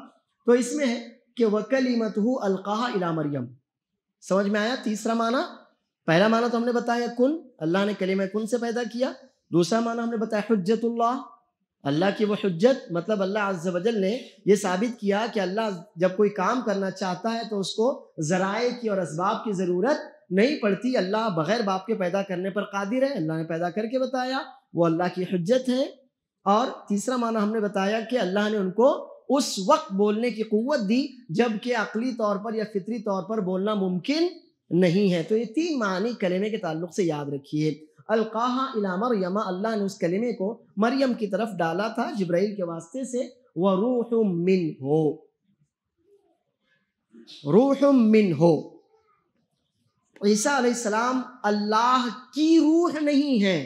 तो इसमें है कि वकलीमत हु अलका इला मरियम समझ में आया तीसरा माना पहला माना तो हमने बताया कुन अल्लाह ने कलीम कुन से पैदा किया दूसरा माना हमने बताया हजतुल्लाह अल्लाह की वो हजत मतलब अल्लाह अज्जल ने यह साबित किया कि अल्लाह जब कोई काम करना चाहता है तो उसको जराए की और इसबाब की ज़रूरत नहीं पड़ती अल्लाह बग़ैर बाप के पैदा करने पर कादिर है अल्लाह ने पैदा करके बताया वो अल्लाह की हजत है और तीसरा माना हमने बताया कि अल्लाह ने उनको उस वक्त बोलने की क़वत दी जबकि अकली तौर पर या फितरी तौर पर बोलना मुमकिन नहीं है तो ये तीन मानी कलेमे के ताल्लुक से याद रखिए अलकाहा इलामर यमा अल्लाह ने उस कलेमे को मरियम की तरफ डाला था जब्राइल के वास्ते से व रूह मिन हो रूह मिन हो ईसा सलाम अल्लाह की रूह नहीं है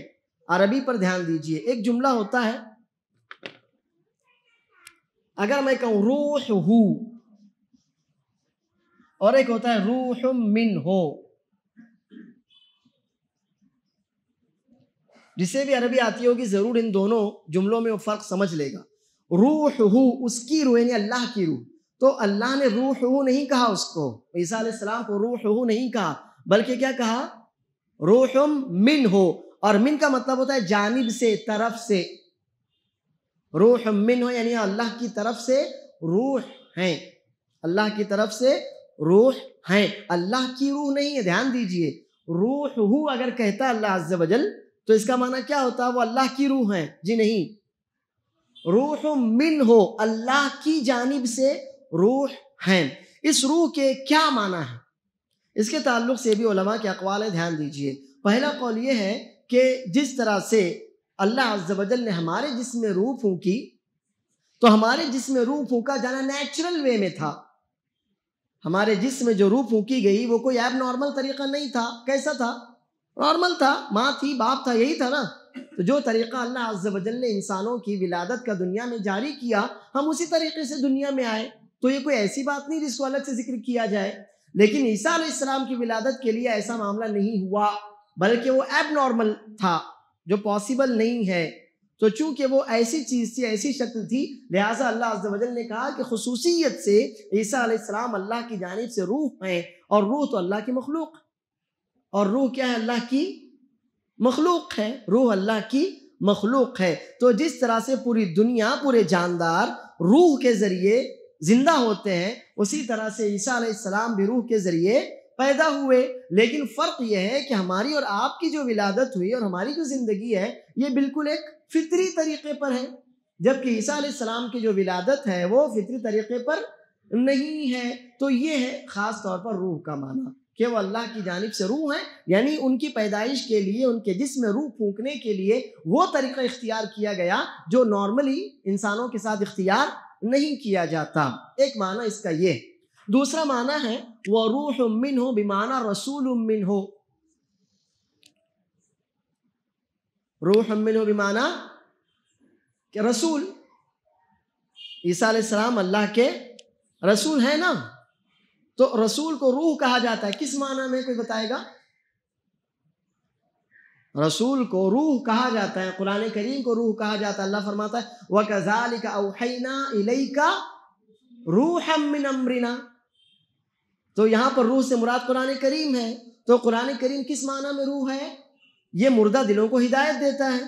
अरबी पर ध्यान दीजिए एक जुमला होता है अगर मैं कहूं रूह हु और एक होता है रूह मिन हो जिसे भी अरबी आती होगी जरूर इन दोनों जुमलों में वो फर्क समझ लेगा रूह हु उसकी रूह यानी अल्लाह की रूह तो अल्लाह ने रूह हु नहीं कहा उसको ईसा को रूह हु नहीं कहा बल्कि क्या कहा रूहम मिन हो और मिन का मतलब होता है जानिब से तरफ से रूह मिन हो यानी अल्लाह की तरफ से रूह है अल्लाह की तरफ से रूह है अल्लाह की रूह नहीं है ध्यान दीजिए रूह हु अगर कहता अल्लाह अज्ज तो इसका माना क्या होता है वो अल्लाह की रूह है जी नहीं रूह मिन हो अल्लाह की जानिब से रूह है इस रूह के क्या माना है इसके ताल्लुक से भी उलमा के अकवाल है ध्यान दीजिए पहला कौल ये है कि जिस तरह से अल्लाह अज्जल ने हमारे जिसमें रूह फूकी तो हमारे जिसम रूह फूका जाना नेचुरल वे में था हमारे जिसम जो रूह फूकी गई वो कोई एब नॉर्मल तरीका नहीं था कैसा था नॉर्मल था माँ थी बाप था यही था ना तो जो तरीका अल्लाह अज्जल ने इंसानों की विलादत का दुनिया में जारी किया हम उसी तरीके से दुनिया में आए तो ये कोई ऐसी बात नहीं जिसको अलग से जिक्र किया जाए लेकिन ईसा की विलादत के लिए ऐसा मामला नहीं हुआ बल्कि वो एब नॉर्मल था जो पॉसिबल नहीं है तो चूंकि वो ऐसी चीज़ थी ऐसी शक्ल थी लिहाजा अल्लाह अजल ने कहा कि खसूसियत से ईसा आसमाम अल्लाह की जानब से रूह हैं और रूह तो अल्लाह की मखलूक और रूह क्या है अल्लाह की मखलूक है रूह अल्लाह की मखलूक है तो जिस तरह से पूरी दुनिया पूरे जानदार रूह के ज़रिए ज़िंदा होते हैं उसी तरह से ईसा आसमाम भी रूह के ज़रिए पैदा हुए लेकिन फ़र्क यह है कि हमारी और आपकी जो विलादत हुई और हमारी जो ज़िंदगी है ये बिल्कुल एक फितरी तरीके पर है जबकि ईसा सलाम की जो विलादत है वो फितरी तरीके पर नहीं है तो ये है ख़ास तौर पर रूह का माना कि वो अल्लाह की जानब से रूह है यानी उनकी पैदाइश के लिए उनके जिसम रूह फूकने के लिए वो तरीका इख्तियार किया गया जो नॉर्मली इंसानों के साथ इख्तियार नहीं किया जाता एक माना इसका ये है दूसरा माना है वह रूह उम्मिन हो बिमाना रसूल उम्मिन हो रूह उम्मिन हो बिमाना कि रसूल ईसा सलाम अल्लाह के रसूल है ना तो रसूल को रूह कहा जाता है किस माना में कोई बताएगा रसूल को रूह कहा जाता है कुरान करीम को रूह कहा जाता है अल्लाह फरमाता है वह कजाल का अवहना रूह अमरिना तो यहाँ पर रूह से मुराद कुरान करीम है तो कुरान करीम किस माना में रूह है ये मुर्दा दिलों को हिदायत देता है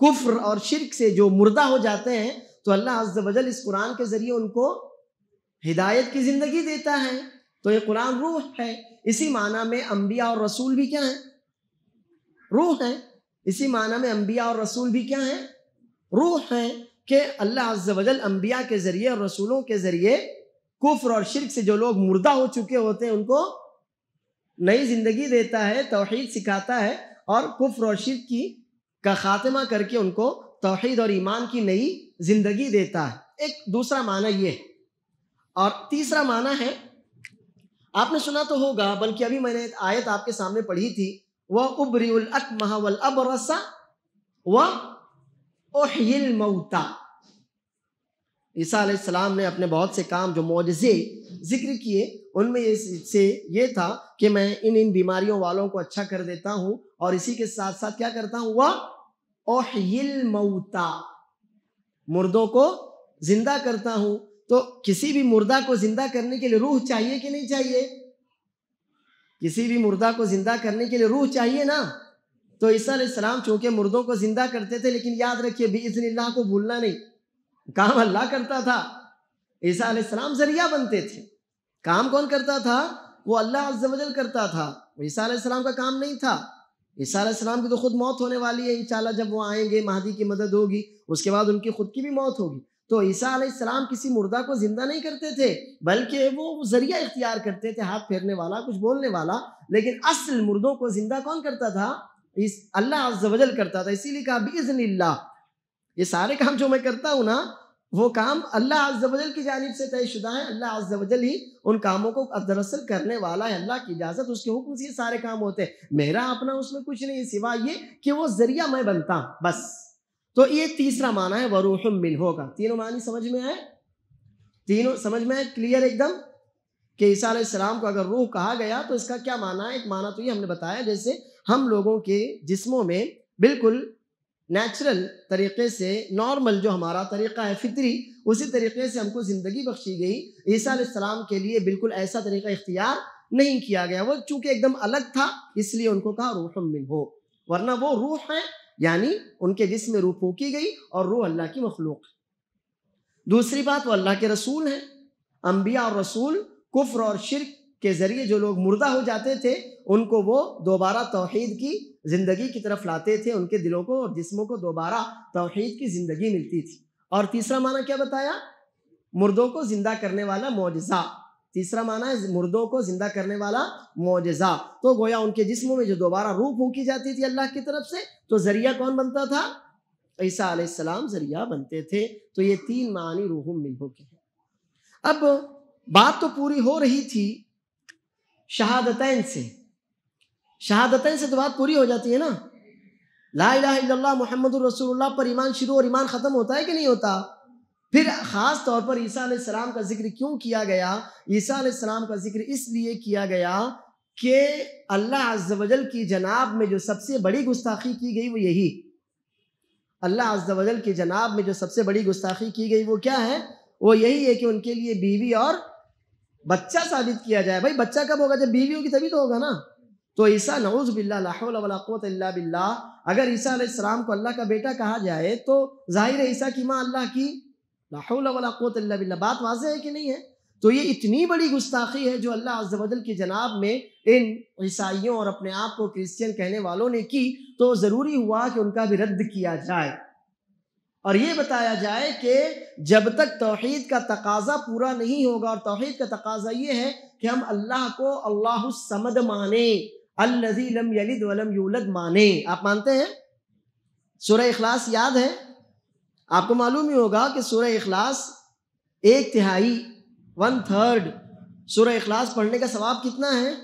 कुफ्र और शिरक से जो मुर्दा हो जाते हैं तो अल्लाह वजल इस कुरान के ज़रिए उनको हिदायत की ज़िंदगी देता है तो ये कुरान रूह है इसी माना में अम्बिया और रसूल भी क्या है रूह है इसी माना में अम्बिया और रसूल भी क्या हैं रूह हैं कि अल्लाह अजल अम्बिया के ज़रिए और रसूलों के ज़रिए कुफर और शिरक से जो लोग मुर्दा हो चुके होते हैं उनको नई जिंदगी देता है तोहहीद सिखाता है और कुफ्र और शिरक की का खात्मा करके उनको तोहहीद और ईमान की नई जिंदगी देता है एक दूसरा माना ये और तीसरा माना है आपने सुना तो होगा बल्कि अभी मैंने आयत आपके सामने पढ़ी थी वह उबरी अब अकमह वह ओहिल मऊता ईसा सलाम ने अपने बहुत से काम जो मुआजे जिक्र किए उनमें से ये था कि मैं इन इन बीमारियों वालों को अच्छा कर देता हूँ और इसी के साथ साथ क्या करता हूँ वह ओहिल मऊता मुर्दों को जिंदा करता हूँ तो किसी भी मुर्दा को जिंदा करने के लिए रूह चाहिए कि नहीं चाहिए किसी भी मुर्दा को जिंदा करने के लिए रूह चाहिए ना तो ईसा सलाम चूंकि मुर्दों को जिंदा करते थे लेकिन याद रखिए भी इजन को भूलना नहीं काम अल्लाह करता था ईसा सलाम जरिया बनते थे काम कौन करता था वो अल्लाह अजल करता था ईसा सलाम का काम नहीं था ईसा सलाम की तो खुद मौत होने वाली है इंशाल्लाह जब वो आएंगे महदी की मदद होगी उसके बाद उनकी खुद की भी मौत होगी तो ईसा सलाम किसी मुर्दा को ज़िंदा नहीं करते थे बल्कि वो ज़रिया इख्तियार करते थे हाथ फेरने वाला कुछ बोलने वाला लेकिन असल मुर्दों को ज़िंदा कौन करता था इस अल्लाह अजल करता था इसीलिए कहा बीज़न ये सारे काम जो मैं करता हूँ ना वो काम अल्लाह अजल की जानब से शुदा है अल्लाह अजल ही उन कामों को दरअसल करने वाला है अल्लाह की इजाज़त उसके हुक्म से ये सारे काम होते हैं मेरा अपना उसमें कुछ नहीं सिवा ये कि वो ज़रिया मैं बनता बस तो ये तीसरा माना है वरूह मिन होगा तीनों मानी समझ में आए तीनों समझ में आए क्लियर एकदम कि ईसा सलाम को अगर रूह कहा गया तो इसका क्या माना है एक माना तो ये हमने बताया जैसे हम लोगों के जिस्मों में बिल्कुल नेचुरल तरीके से नॉर्मल जो हमारा तरीका है फितरी उसी तरीके से हमको ज़िंदगी बख्शी गई ईसा सलाम के लिए बिल्कुल ऐसा तरीका इख्तियार नहीं किया गया वो चूँकि एकदम अलग था इसलिए उनको कहा रूह मिन हो वरना वो रूह है यानी उनके जिसम रूह फूकी गई और रूह अल्लाह की मखलूक दूसरी बात वो अल्लाह के रसूल हैं अम्बिया और रसूल कुफ्र और शिरक के ज़रिए जो लोग मुर्दा हो जाते थे उनको वो दोबारा तोहद की ज़िंदगी की तरफ लाते थे उनके दिलों को और जिसमों को दोबारा तोहद की ज़िंदगी मिलती थी और तीसरा माना क्या बताया मुर्दों को ज़िंदा करने वाला मुआजा तीसरा माना है मुर्दों को ज़िंदा करने वाला मुआजा तो गोया उनके जिस्मों में जो दोबारा रूह फूकी जाती थी अल्लाह की तरफ से तो ज़रिया कौन बनता था ईसा आसमाम ज़रिया बनते थे तो ये तीन मानी रूह मिलभू के अब बात तो पूरी हो रही थी शहादतैन से शहादतैन से तो बात पूरी हो जाती है ना ला इला मोहम्मद रसूलुल्लाह पर ईमान शुरू और ईमान ख़त्म होता है कि नहीं होता फिर ख़ास तौर पर ईसा सलाम का जिक्र क्यों किया गया ईसा सलाम का जिक्र इसलिए किया गया कि अल्लाह अज्जवजल की जनाब में जो सबसे बड़ी गुस्ताखी की गई वो यही अल्लाह अज्जवजल की जनाब में जो सबसे बड़ी गुस्ताखी की गई वो क्या है वो यही है कि उनके लिए बीवी और बच्चा साबित किया जाए भाई बच्चा कब होगा जब बीवी होगी तभी तो होगा ना तो ईसा नवज बिल्ला बिल्ला अगर ईसा सलाम को अल्लाह का बेटा कहा जाए तो जाहिर है ईसा की माँ अल्लाह की लाहौलावत बिल्ला बात वाज है कि नहीं है तो ये इतनी बड़ी गुस्ताखी है जो अल्लाह अज्जल की जनाब में इन ईसाइयों और अपने आप को क्रिश्चियन कहने वालों ने की तो ज़रूरी हुआ कि उनका भी रद्द किया जाए और ये बताया जाए कि जब तक तोहद का तकाजा पूरा नहीं होगा और तोहद का तकाजा ये है कि हम अल्लाह को अल्लाह समद माने अलम यलिद वलम यूलद माने आप मानते हैं सूर्य इखलास याद है आपको मालूम ही होगा कि सूर्य इखलास एक तिहाई वन थर्ड सूर्य अखलास पढ़ने का स्वाब कितना है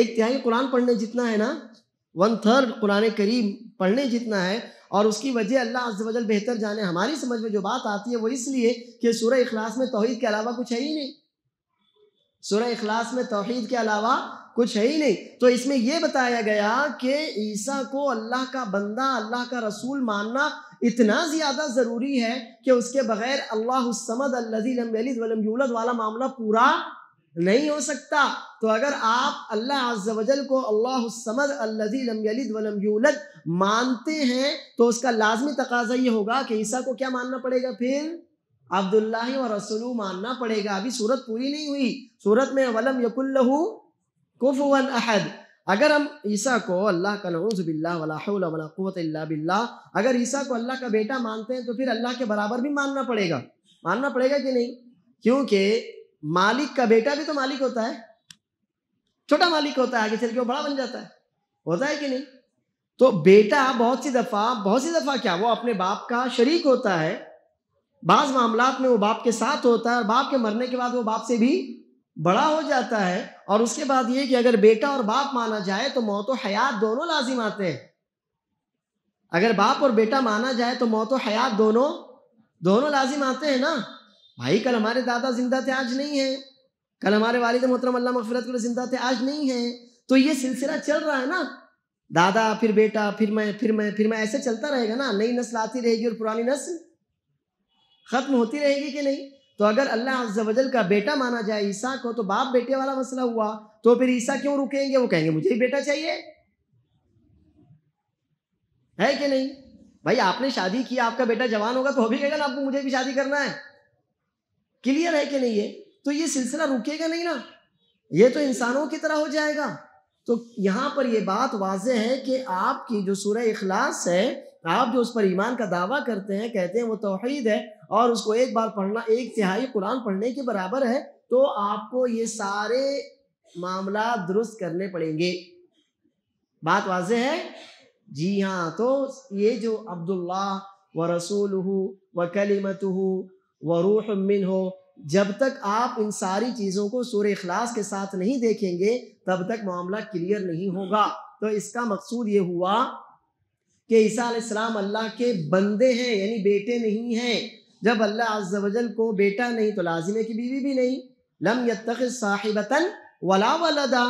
एक तिहाई कुरान पढ़ने जितना है ना वन थर्ड कुरान करीम पढ़ने जितना है और उसकी वजह अल्लाह वजल बेहतर जाने हमारी समझ में जो बात आती है वो इसलिए कि सुर अखलास में तोहद के अलावा कुछ है ही नहीं सुर अखलास में तोहद के अलावा कुछ है ही नहीं तो इसमें यह बताया गया कि ईसा को अल्लाह का बंदा अल्लाह का रसूल मानना इतना ज़्यादा ज़रूरी है कि उसके बगैर अल्लाह वाला मामला पूरा नहीं हो सकता तो अगर आप अल्लाह को अल्लाह समद वलमयूलद मानते हैं तो उसका लाजमी तकाजा ये होगा कि ईसा को क्या मानना पड़ेगा फिर अब्दुल्ला और रसुलू मानना पड़ेगा अभी सूरत पूरी नहीं हुई सूरत में वलम यकुल्लहू कुफवन अहद अगर हम ईसा को अल्लाह का नौज़बिल्ला वला बिल्ला अगर ईसा को अल्लाह का बेटा मानते हैं तो फिर अल्लाह के बराबर भी मानना पड़ेगा मानना पड़ेगा कि नहीं क्योंकि मालिक का बेटा भी तो मालिक होता है छोटा मालिक होता है आगे चल के वो बड़ा बन जाता है होता है कि नहीं तो बेटा बहुत सी दफ़ा बहुत सी दफ़ा क्या वो अपने बाप का शरीक होता है बाज़ मामला में वो बाप के साथ होता है और बाप के मरने के बाद वो बाप से भी बड़ा हो जाता है और उसके बाद ये कि अगर बेटा और बाप माना जाए तो मौत हयात दोनों लाजिम आते हैं अगर बाप और बेटा माना जाए तो मौत हयात दोनों दोनों लाजिम आते हैं ना भाई कल हमारे दादा जिंदा थे आज नहीं है कल हमारे वालिद मोहतरम अल्लाह मफफरत जिंदा थे आज नहीं है तो ये सिलसिला चल रहा है ना दादा फिर बेटा फिर मैं फिर मैं फिर मैं ऐसे चलता रहेगा ना नई नस्ल आती रहेगी और पुरानी नस्ल खत्म होती रहेगी कि नहीं तो अगर अल्लाह अज्जल का बेटा माना जाए ईसा को तो बाप बेटे वाला मसला हुआ तो फिर ईसा क्यों रुकेंगे वो कहेंगे मुझे ही बेटा चाहिए है कि नहीं भाई आपने शादी की आपका बेटा जवान होगा तो हो भी कहेगा ना आपको मुझे भी शादी करना है क्लियर है कि नहीं ये तो ये सिलसिला रुकेगा नहीं ना ये तो इंसानों की तरह हो जाएगा तो यहाँ पर यह बात वाज है कि आपकी जो सूर्य अखलास है आप जो उस पर ईमान का दावा करते हैं कहते हैं वो तोहैद है और उसको एक बार पढ़ना एक तिहाई कुरान पढ़ने के बराबर है तो आपको ये सारे मामला दुरुस्त करने पड़ेंगे बात वाज है जी हाँ तो ये जो अब्दुल्ला व रसूल व कलीमत व रूह मिन हो जब तक आप इन सारी चीज़ों को सूर्य अखलास के साथ नहीं देखेंगे तब तक मामला क्लियर नहीं होगा तो इसका मकसूद ये हुआ कि ईसा अल्लाह के बंदे हैं यानी बेटे नहीं हैं जब अल्लाह अजल को बेटा नहीं तो लाजिम की बीवी भी नहीं लम यतख साहिबतन वला वलदा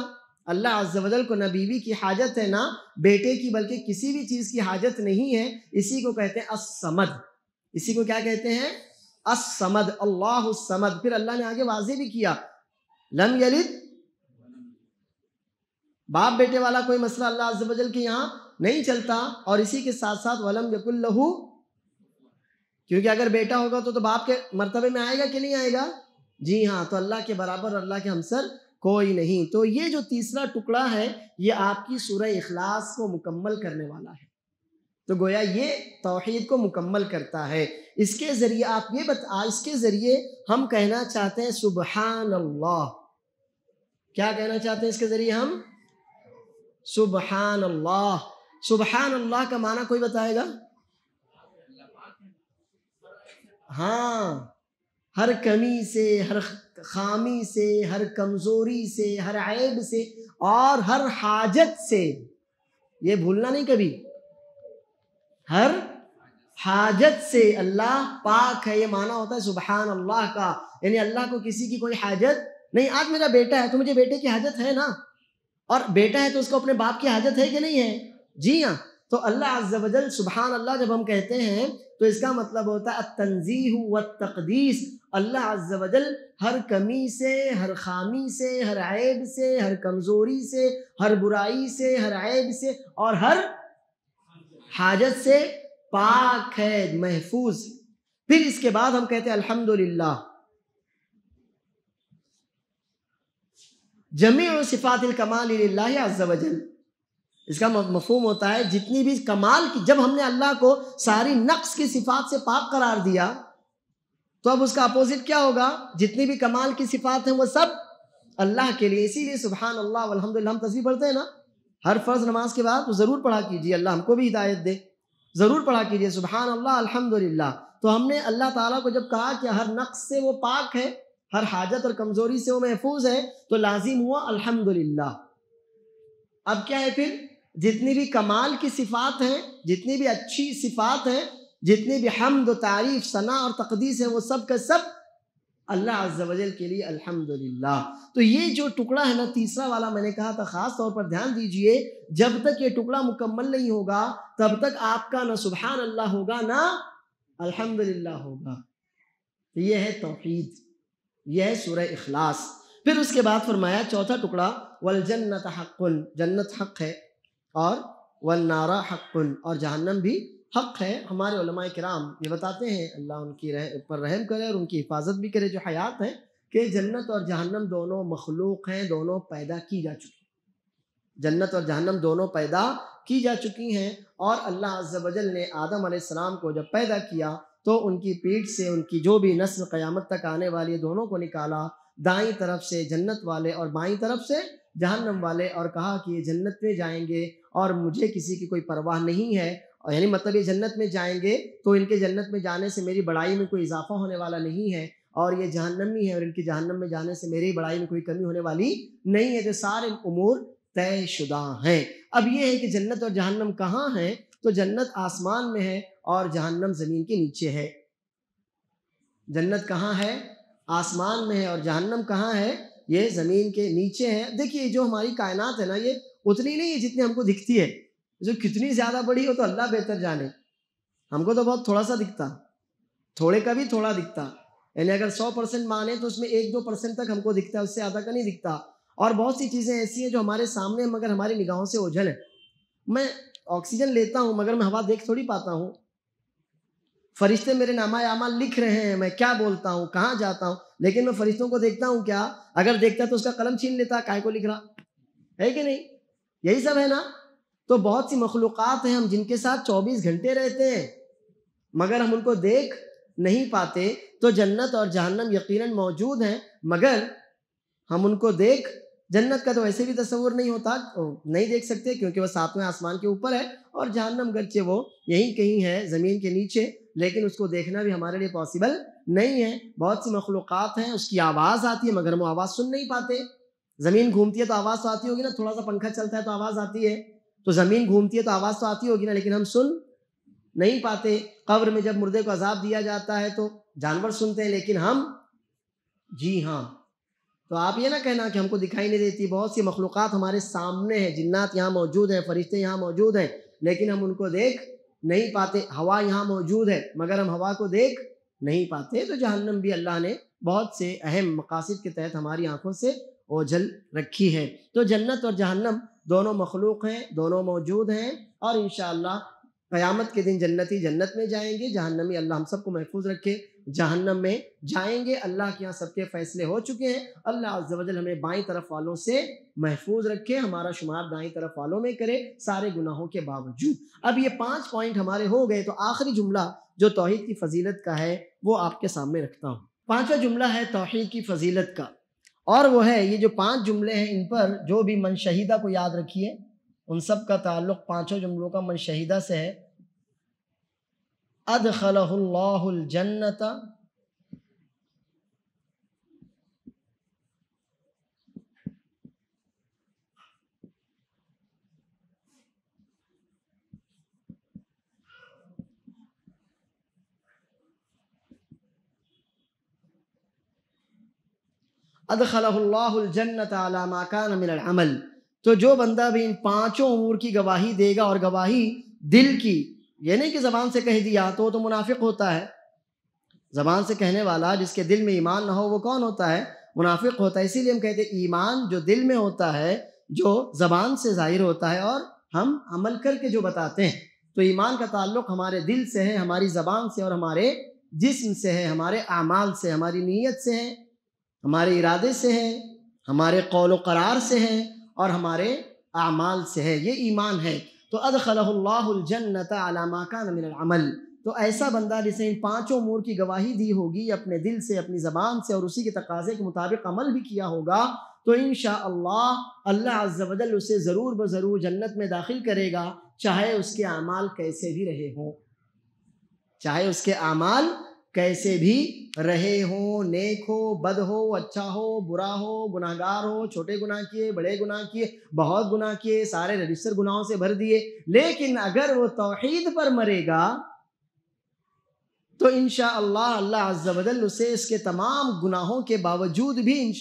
अल्लाह अजल को न बीवी की हाजत है ना बेटे की बल्कि किसी भी चीज़ की हाजत नहीं है इसी को कहते हैं असमद इसी को क्या कहते हैं असमद अल्लाह समद फिर अल्लाह ने आगे वाजे भी किया लम यलिद बाप बेटे वाला कोई मसला अल्लाह अज्जल के यहाँ नहीं चलता और इसी के साथ साथ वलम यकुल्लहू क्योंकि अगर बेटा होगा तो तो बाप के मर्तबे में आएगा कि नहीं आएगा जी हाँ तो अल्लाह के बराबर अल्लाह के हमसर कोई नहीं तो ये जो तीसरा टुकड़ा है ये आपकी सूर्य अखलास को मुकम्मल करने वाला है तो गोया ये तोहहीद को मुकम्मल करता है इसके ज़रिए आप ये बता इसके ज़रिए हम कहना चाहते हैं सुबहान अल्लाह क्या कहना चाहते हैं इसके ज़रिए हम सुबहान अल्लाह सुबहान अल्लाह का माना कोई बताएगा हाँ हर कमी से हर खामी से हर कमजोरी से हर ऐब से और हर हाजत से ये भूलना नहीं कभी हर हाजत से अल्लाह पाक है ये माना होता है सुबहान अल्लाह का यानी अल्लाह को किसी की कोई हाजत नहीं आज मेरा बेटा है तो मुझे बेटे की हाजत है ना और बेटा है तो उसको अपने बाप की हाजत है कि नहीं है जी हाँ तो अल्लाह अज्जल सुबहान अल्लाह जब हम कहते हैं तो इसका मतलब होता है तनजीह व तकदीस अल्लाह अजल हर कमी से हर खामी से हर ऐब से हर कमज़ोरी से हर बुराई से हर ऐब से और हर हाजत से पाक है महफूज फिर इसके बाद हम कहते हैं अल्हम्दुलिल्लाह जमी सिफात कमाल अजल इसका मफहम होता है जितनी भी कमाल की जब हमने अल्लाह को सारी नक्स की सिफात से पाक करार दिया तो अब उसका अपोजिट क्या होगा जितनी भी कमाल की सिफात हैं वो सब अल्लाह के लिए इसीलिए सुबहान अल्लाह अलहमद हम तस्वीर पढ़ते हैं ना हर फ़र्ज़ नमाज के बाद तो ज़रूर पढ़ा कीजिए अल्लाह हमको भी हिदायत दे ज़रूर पढ़ा कीजिए सुबहान अल्लाह अलहमदिल्ला तो हमने अल्लाह ताला को जब कहा कि हर नक्स से वो पाक है हर हाजत और कमजोरी से वो महफूज है तो लाजिम हुआ अल्हम्दुलिल्लाह अब क्या है फिर जितनी भी कमाल की सिफात हैं जितनी भी अच्छी सिफात हैं जितनी भी हमद तारीफ सना और तकदीस है वो सब का सब अल्लाह अज्जल के लिए अल्हम्दुलिल्लाह तो ये जो टुकड़ा है ना तीसरा वाला मैंने कहा था ख़ास तौर पर ध्यान दीजिए जब तक ये टुकड़ा मुकम्मल नहीं होगा तब तक आपका ना सुबहान अल्लाह होगा ना अल्हम्दुलिल्लाह होगा तो ये है तोहहीद यह है सूर्य अखलास फिर उसके बाद फरमाया चौथा टुकड़ा वल जन्नत हक्कुन जन्नत हक है और वल नारा हक्कुन और जहन्नम भी हक है हमारे उलमाए कराम ये बताते हैं अल्लाह उनकी रह पर रहम करे और उनकी हिफाजत भी करे जो हयात है कि जन्नत और जहन्नम दोनों मखलूक हैं दोनों पैदा की जा चुकी जन्नत और जहन्नम दोनों पैदा की जा चुकी हैं और अल्लाह अज्जल ने आदम सलाम को जब पैदा किया तो उनकी पीठ से उनकी जो भी नस्ल क़यामत तक आने वाली है दोनों को निकाला दाई तरफ से जन्नत वाले और बाई तरफ से जहन्नम वाले और कहा कि ये जन्नत में जाएंगे और मुझे किसी की कोई परवाह नहीं है और यानी मतलब ये जन्नत में जाएंगे तो इनके जन्नत में जाने से मेरी बड़ाई में कोई इजाफा होने वाला नहीं है और ये ही है और इनके जहन्नम में जाने से मेरी बड़ाई में कोई कमी होने वाली नहीं है तो सारे उमूर तयशुदा हैं अब ये है कि जन्नत और जहन्नम कहाँ हैं तो जन्नत आसमान में है और जहन्नम ज़मीन के नीचे है जन्नत कहाँ है आसमान में है और जहन्नम कहाँ है ये ज़मीन के नीचे है देखिए जो हमारी कायनात है ना ये उतनी नहीं है जितनी हमको दिखती है जो कितनी ज़्यादा बड़ी हो तो अल्लाह बेहतर जाने हमको तो बहुत थोड़ा सा दिखता थोड़े का भी थोड़ा दिखता यानी अगर सौ परसेंट माने तो उसमें एक दो परसेंट तक हमको दिखता है उससे ज़्यादा का नहीं दिखता और बहुत सी चीज़ें ऐसी हैं जो हमारे सामने मगर हमारी निगाहों से ओझल है मैं ऑक्सीजन लेता हूँ मगर मैं हवा देख थोड़ी पाता हूँ फरिश्ते मेरे नामा यामा लिख रहे हैं मैं क्या बोलता हूँ कहाँ जाता हूँ लेकिन मैं फरिश्तों को देखता हूं क्या अगर देखता तो उसका कलम छीन लेता काय को लिख रहा है कि नहीं यही सब है ना तो बहुत सी मखलूक़ हैं हम जिनके साथ चौबीस घंटे रहते हैं मगर हम उनको देख नहीं पाते तो जन्नत और जहन्नम यकीनन मौजूद हैं मगर हम उनको देख जन्नत का तो ऐसे भी तस्वूर नहीं होता तो नहीं देख सकते क्योंकि वह सातवें आसमान के ऊपर है और जहनम गर्चे वो यहीं कहीं है ज़मीन के नीचे लेकिन उसको देखना भी हमारे लिए पॉसिबल नहीं है बहुत सी मखलूक़ हैं उसकी आवाज़ आती है मगर हम आवाज़ सुन नहीं पाते ज़मीन घूमती है तो आवाज़ तो आती होगी ना थोड़ा सा पंखा चलता है तो आवाज़ आती है तो ज़मीन घूमती है तो आवाज़ तो आती होगी ना लेकिन हम सुन नहीं पाते कब्र में जब मुर्दे को अजाब दिया जाता है तो जानवर सुनते हैं लेकिन हम जी हाँ तो आप ये ना कहना कि हमको दिखाई नहीं देती बहुत सी मखलूक हमारे सामने हैं जिन्नात यहाँ मौजूद हैं फरिश्ते यहाँ मौजूद हैं लेकिन हम उनको देख नहीं पाते हवा यहाँ मौजूद है मगर हम हवा को देख नहीं पाते तो जहन्नम भी अल्लाह ने बहुत से अहम मकासद के तहत हमारी आंखों से ओझल रखी है तो जन्नत और जहन्नम दोनों मखलूक हैं दोनों मौजूद हैं और इन क़यामत के दिन जन्नती जन्नत में जाएंगे जहन्नमी अल्लाह हम सबको महफूज रखे जहन्नम में जाएंगे अल्लाह के यहाँ सबके फैसले हो चुके हैं अल्लाह अज्जल हमें बाई तरफ वालों से महफूज रखे हमारा शुमार दाई तरफ वालों में करे सारे गुनाहों के बावजूद अब ये पांच पॉइंट हमारे हो गए तो आखिरी जुमला जो तोहहीद की फजीलत का है वो आपके सामने रखता हूँ पाँचवा जुमला है तोहहीद की फजीलत का और वो है ये जो पाँच जुमले हैं इन पर जो भी मन शहीदा को याद रखिए उन सब का ताल्लुक़ पाँचों जुमलों का मन शहीदा से है अद खलहुल्लाजन्नत अदखलजन्नत आलामाकान मिल अमल तो जो बंदा भी इन पांचों उमूर की गवाही देगा और गवाही दिल की ये नहीं कि ज़बान से कह दिया तो वो तो मुनाफिक होता है ज़बान से कहने वाला जिसके दिल में ईमान ना हो वो कौन होता है मुनाफिक होता है इसीलिए हम कहते हैं ईमान जो दिल में होता है जो ज़बान से ज़ाहिर होता है और हम अमल करके जो बताते हैं तो ईमान का ताल्लुक हमारे दिल से है हमारी ज़बान से और हमारे जिस्म से है हमारे अमाल से हमारी नीयत से है हमारे इरादे से है हमारे कौल करार से है और हमारे अमाल से है ये ईमान है तो अदखलजन्नतमाकानमल तो ऐसा बंदा जिसे इन पांचों मोर की गवाही दी होगी अपने दिल से अपनी ज़बान से और उसी के तकाजे के मुताबिक अमल भी किया होगा तो इन शाह अल्लाहल उसे ज़रूर ब ज़रूर जन्नत में दाखिल करेगा चाहे उसके अमाल कैसे भी रहे हों चाहे उसके अमाल कैसे भी रहे हो नेक हो बद हो अच्छा हो बुरा हो गुनाहगार हो छोटे गुनाह किए बड़े गुनाह किए बहुत गुनाह किए सारे रजिस्टर गुनाहों से भर दिए लेकिन अगर वो तोहहीद पर मरेगा तो इन अल्लाह अज्जबदल उसे इसके तमाम गुनाहों के बावजूद भी इन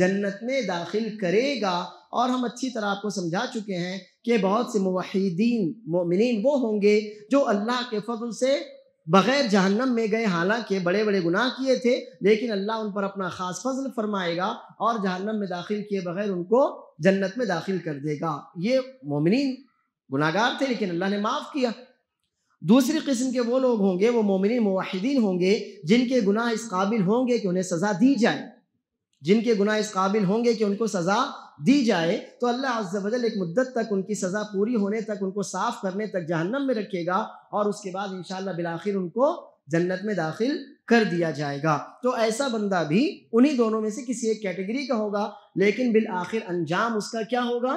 जन्नत में दाखिल करेगा और हम अच्छी तरह आपको समझा चुके हैं कि बहुत से मुहिदीन मोमिन वो होंगे जो अल्लाह के फजल से बगैर जहन्नम में गए हालांकि बड़े बड़े गुनाह किए थे लेकिन अल्लाह उन पर अपना खास फजल फरमाएगा और जहन्नम में दाखिल किए बगैर उनको जन्नत में दाखिल कर देगा ये मोमिन गुनागार थे लेकिन अल्लाह ने माफ़ किया दूसरी किस्म के वो लोग होंगे वो मोमिन मुहिदीन होंगे जिनके गुनाह इस काबिल होंगे कि उन्हें सज़ा दी जाए जिनके गुनाह इस काबिल होंगे कि उनको सज़ा दी जाए तो अल्लाह अज्जल एक मुद्दत तक उनकी सज़ा पूरी होने तक उनको साफ़ करने तक जहन्नम में रखेगा और उसके बाद इन आखिर उनको जन्नत में दाखिल कर दिया जाएगा तो ऐसा बंदा भी उन्हीं दोनों में से किसी एक कैटेगरी का होगा लेकिन बिल आखिर अंजाम उसका क्या होगा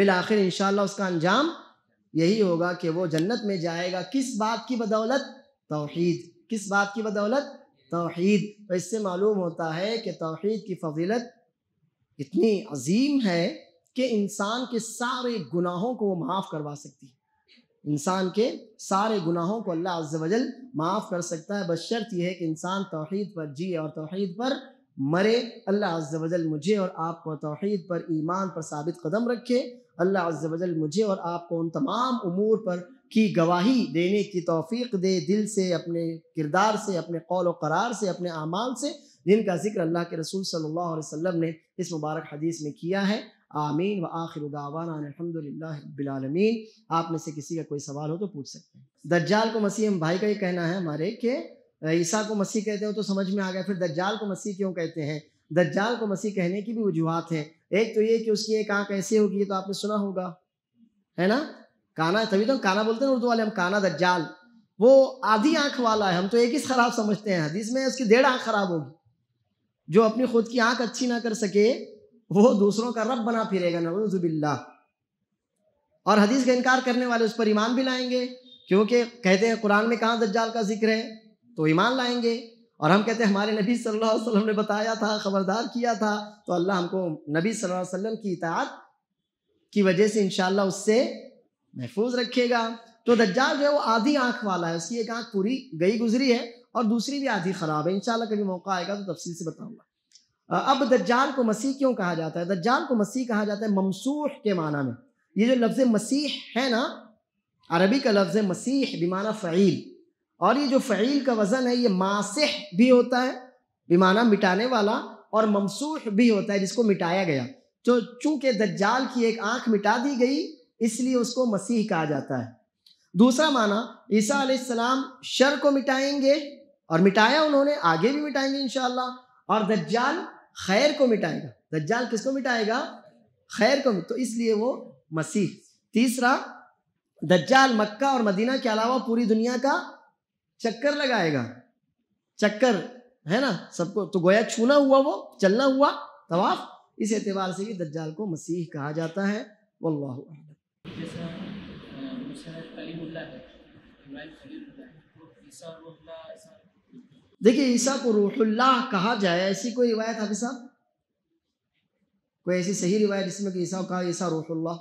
बिल आखिर इन उसका अंजाम यही होगा कि वो जन्नत में जाएगा किस बात की बदौलत तोहहीद किस बात की बदौलत तोहद तो इससे मालूम होता है कि तोहद की फजीलत इतनी अजीम है कि इंसान के सारे गुनाहों को वो माफ़ करवा सकती है इंसान के सारे गुनाहों को अल्लाह अज्ज वजल माफ़ कर सकता है बस शर्त यह है कि इंसान तोहद पर जिए और तोहद पर मरे अल्लाह अज्ज वजल मुझे और आपको तोहद पर ईमान पर साबित कदम रखे अल्लाह अज्ज वजल मुझे और आपको उन तमाम उमूर पर की गवाही देने की तोफ़ी दे दिल से अपने किरदार से अपने कौल करार से अपने अमाल से जिनका जिक्र अल्लाह के रसूल सल्लल्लाहु अलैहि वसल्लम ने इस मुबारक हदीस में किया है आमीन व आखिर उदावानबिलमीन आप में से किसी का कोई सवाल हो तो पूछ सकते हैं दज्जाल को मसीह हम भाई का ये कहना है हमारे कि ईसा को मसीह कहते हो तो समझ में आ गया फिर दज्जाल को मसीह क्यों कहते हैं दज्जाल को मसीह कहने की भी वजूहत हैं एक तो ये कि उसकी एक आँख ऐसी होगी तो आपने सुना होगा है ना काना तभी तो हम काना बोलते हैं उर्दू वाले हम काना दज्जाल वो आधी आंख वाला है हम तो एक ही खराब समझते हैं हदीस में उसकी डेढ़ आंख खराब होगी जो अपनी खुद की आंख अच्छी ना कर सके वो दूसरों का रब बना फिरेगा नवजुबिल्ला और हदीस का इनकार करने वाले उस पर ईमान भी लाएंगे क्योंकि कहते हैं कुरान में कहाँ दज्जाल का जिक्र है तो ईमान लाएंगे और हम कहते हैं हमारे नबी सल्लल्लाहु अलैहि वसल्लम ने बताया था खबरदार किया था तो अल्लाह हमको नबी सल्लल्लाहु अलैहि वसल्लम की इतात की वजह से इन उससे महफूज रखिएगा तो दज्जाल जो है वो आधी आंख वाला है उसकी एक आंख पूरी गई गुजरी है और दूसरी भी आधी खराब है इंशाल्लाह कभी मौका आएगा तो तफसील से बताऊंगा अब दज्जाल को मसीह क्यों कहा जाता है दज्जाल को मसीह कहा जाता है ममसूह के माना में ये जो लफ्ज़ मसीह है ना अरबी का लफ्ज़ मसीह बिमाना फ़ील और ये जो फ़ील का वज़न है ये मासह भी होता है बिमाना मिटाने वाला और ममसूह भी होता है जिसको मिटाया गया तो चूंकि दज्जाल की एक आंख मिटा दी गई इसलिए उसको मसीह कहा जाता है दूसरा माना ईसा सलाम शर को मिटाएंगे और मिटाया उन्होंने आगे भी मिटाएंगे इनशाला और दज्जाल खैर को मिटाएगा दज्जाल किसको मिटाएगा खैर को तो इसलिए वो मसीह तीसरा दज्जाल मक्का और मदीना के अलावा पूरी दुनिया का चक्कर लगाएगा चक्कर है ना सबको तो गोया छूना हुआ वो चलना हुआ तवाफ इस एतबार से भी दज्जाल को मसीह कहा जाता है वल्लाह जैसा ईसा देखिए ईसा को रूहुल्लाह कहा जाए ऐसी कोई रिवायत हाफि साहब कोई ऐसी सही रिवायत जिसमें कि ईसा कहा ईसा रूहुल्लाह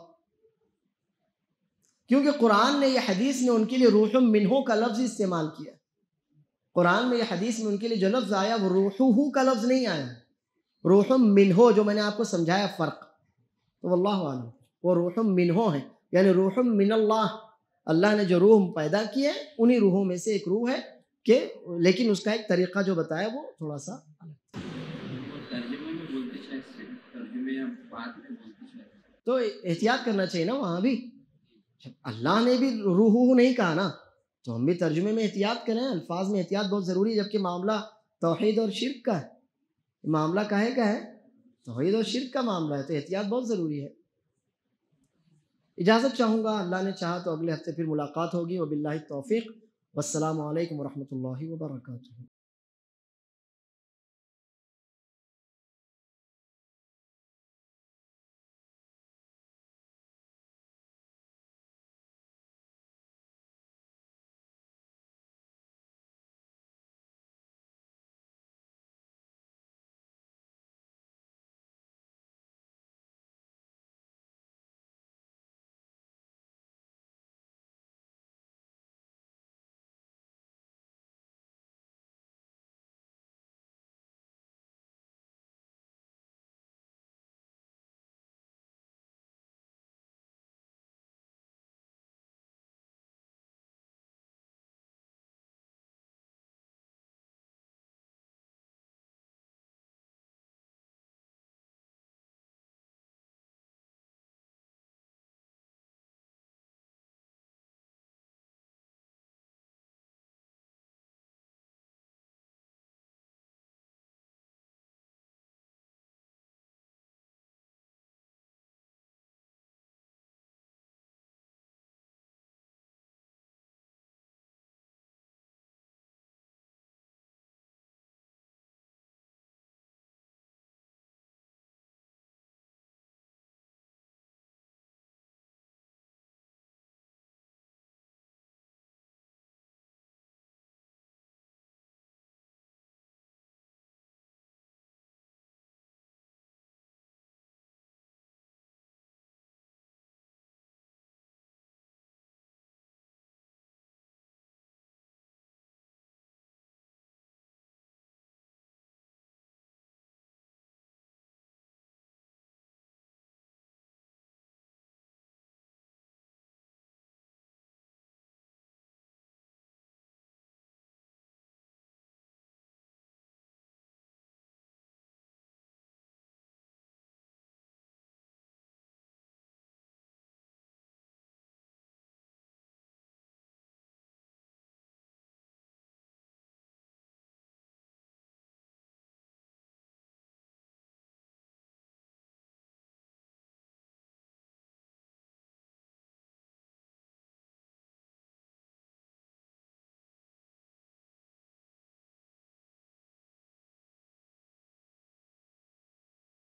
क्योंकि कुरान ने यह हदीस में उनके लिए रूह मिनहो का लफ्ज़ इस्तेमाल किया कुरान में यह हदीस में उनके लिए जो लफ्ज़ आया वो रूहू का लफ्ज़ नहीं आया रूह मिनहो जो मैंने आपको समझाया फ़र्क तो वल्लाह वो रूह मिनहो है यानी रूह मिनल्लाह अल्लाह ने जो रूह पैदा है उन्हीं रूहों में से एक रूह है कि लेकिन उसका एक तरीका जो बताया वो थोड़ा सा अलग तो एहतियात करना चाहिए ना वहाँ भी अल्लाह ने भी रूह नहीं कहा ना तो हम भी तर्जुमे में एहतियात करें अल्फाज में एहतियात बहुत ज़रूरी है जबकि मामला तोहद और शिरक का है मामला काहे का है तोहैद और शिरक का मामला है तो एहतियात बहुत ज़रूरी है इजाज़त चाहूँगा अल्लाह ने चाहा तो अगले हफ्ते फिर मुलाकात होगी वबिल्ला तोफ़ी वालक वरहमल वर्का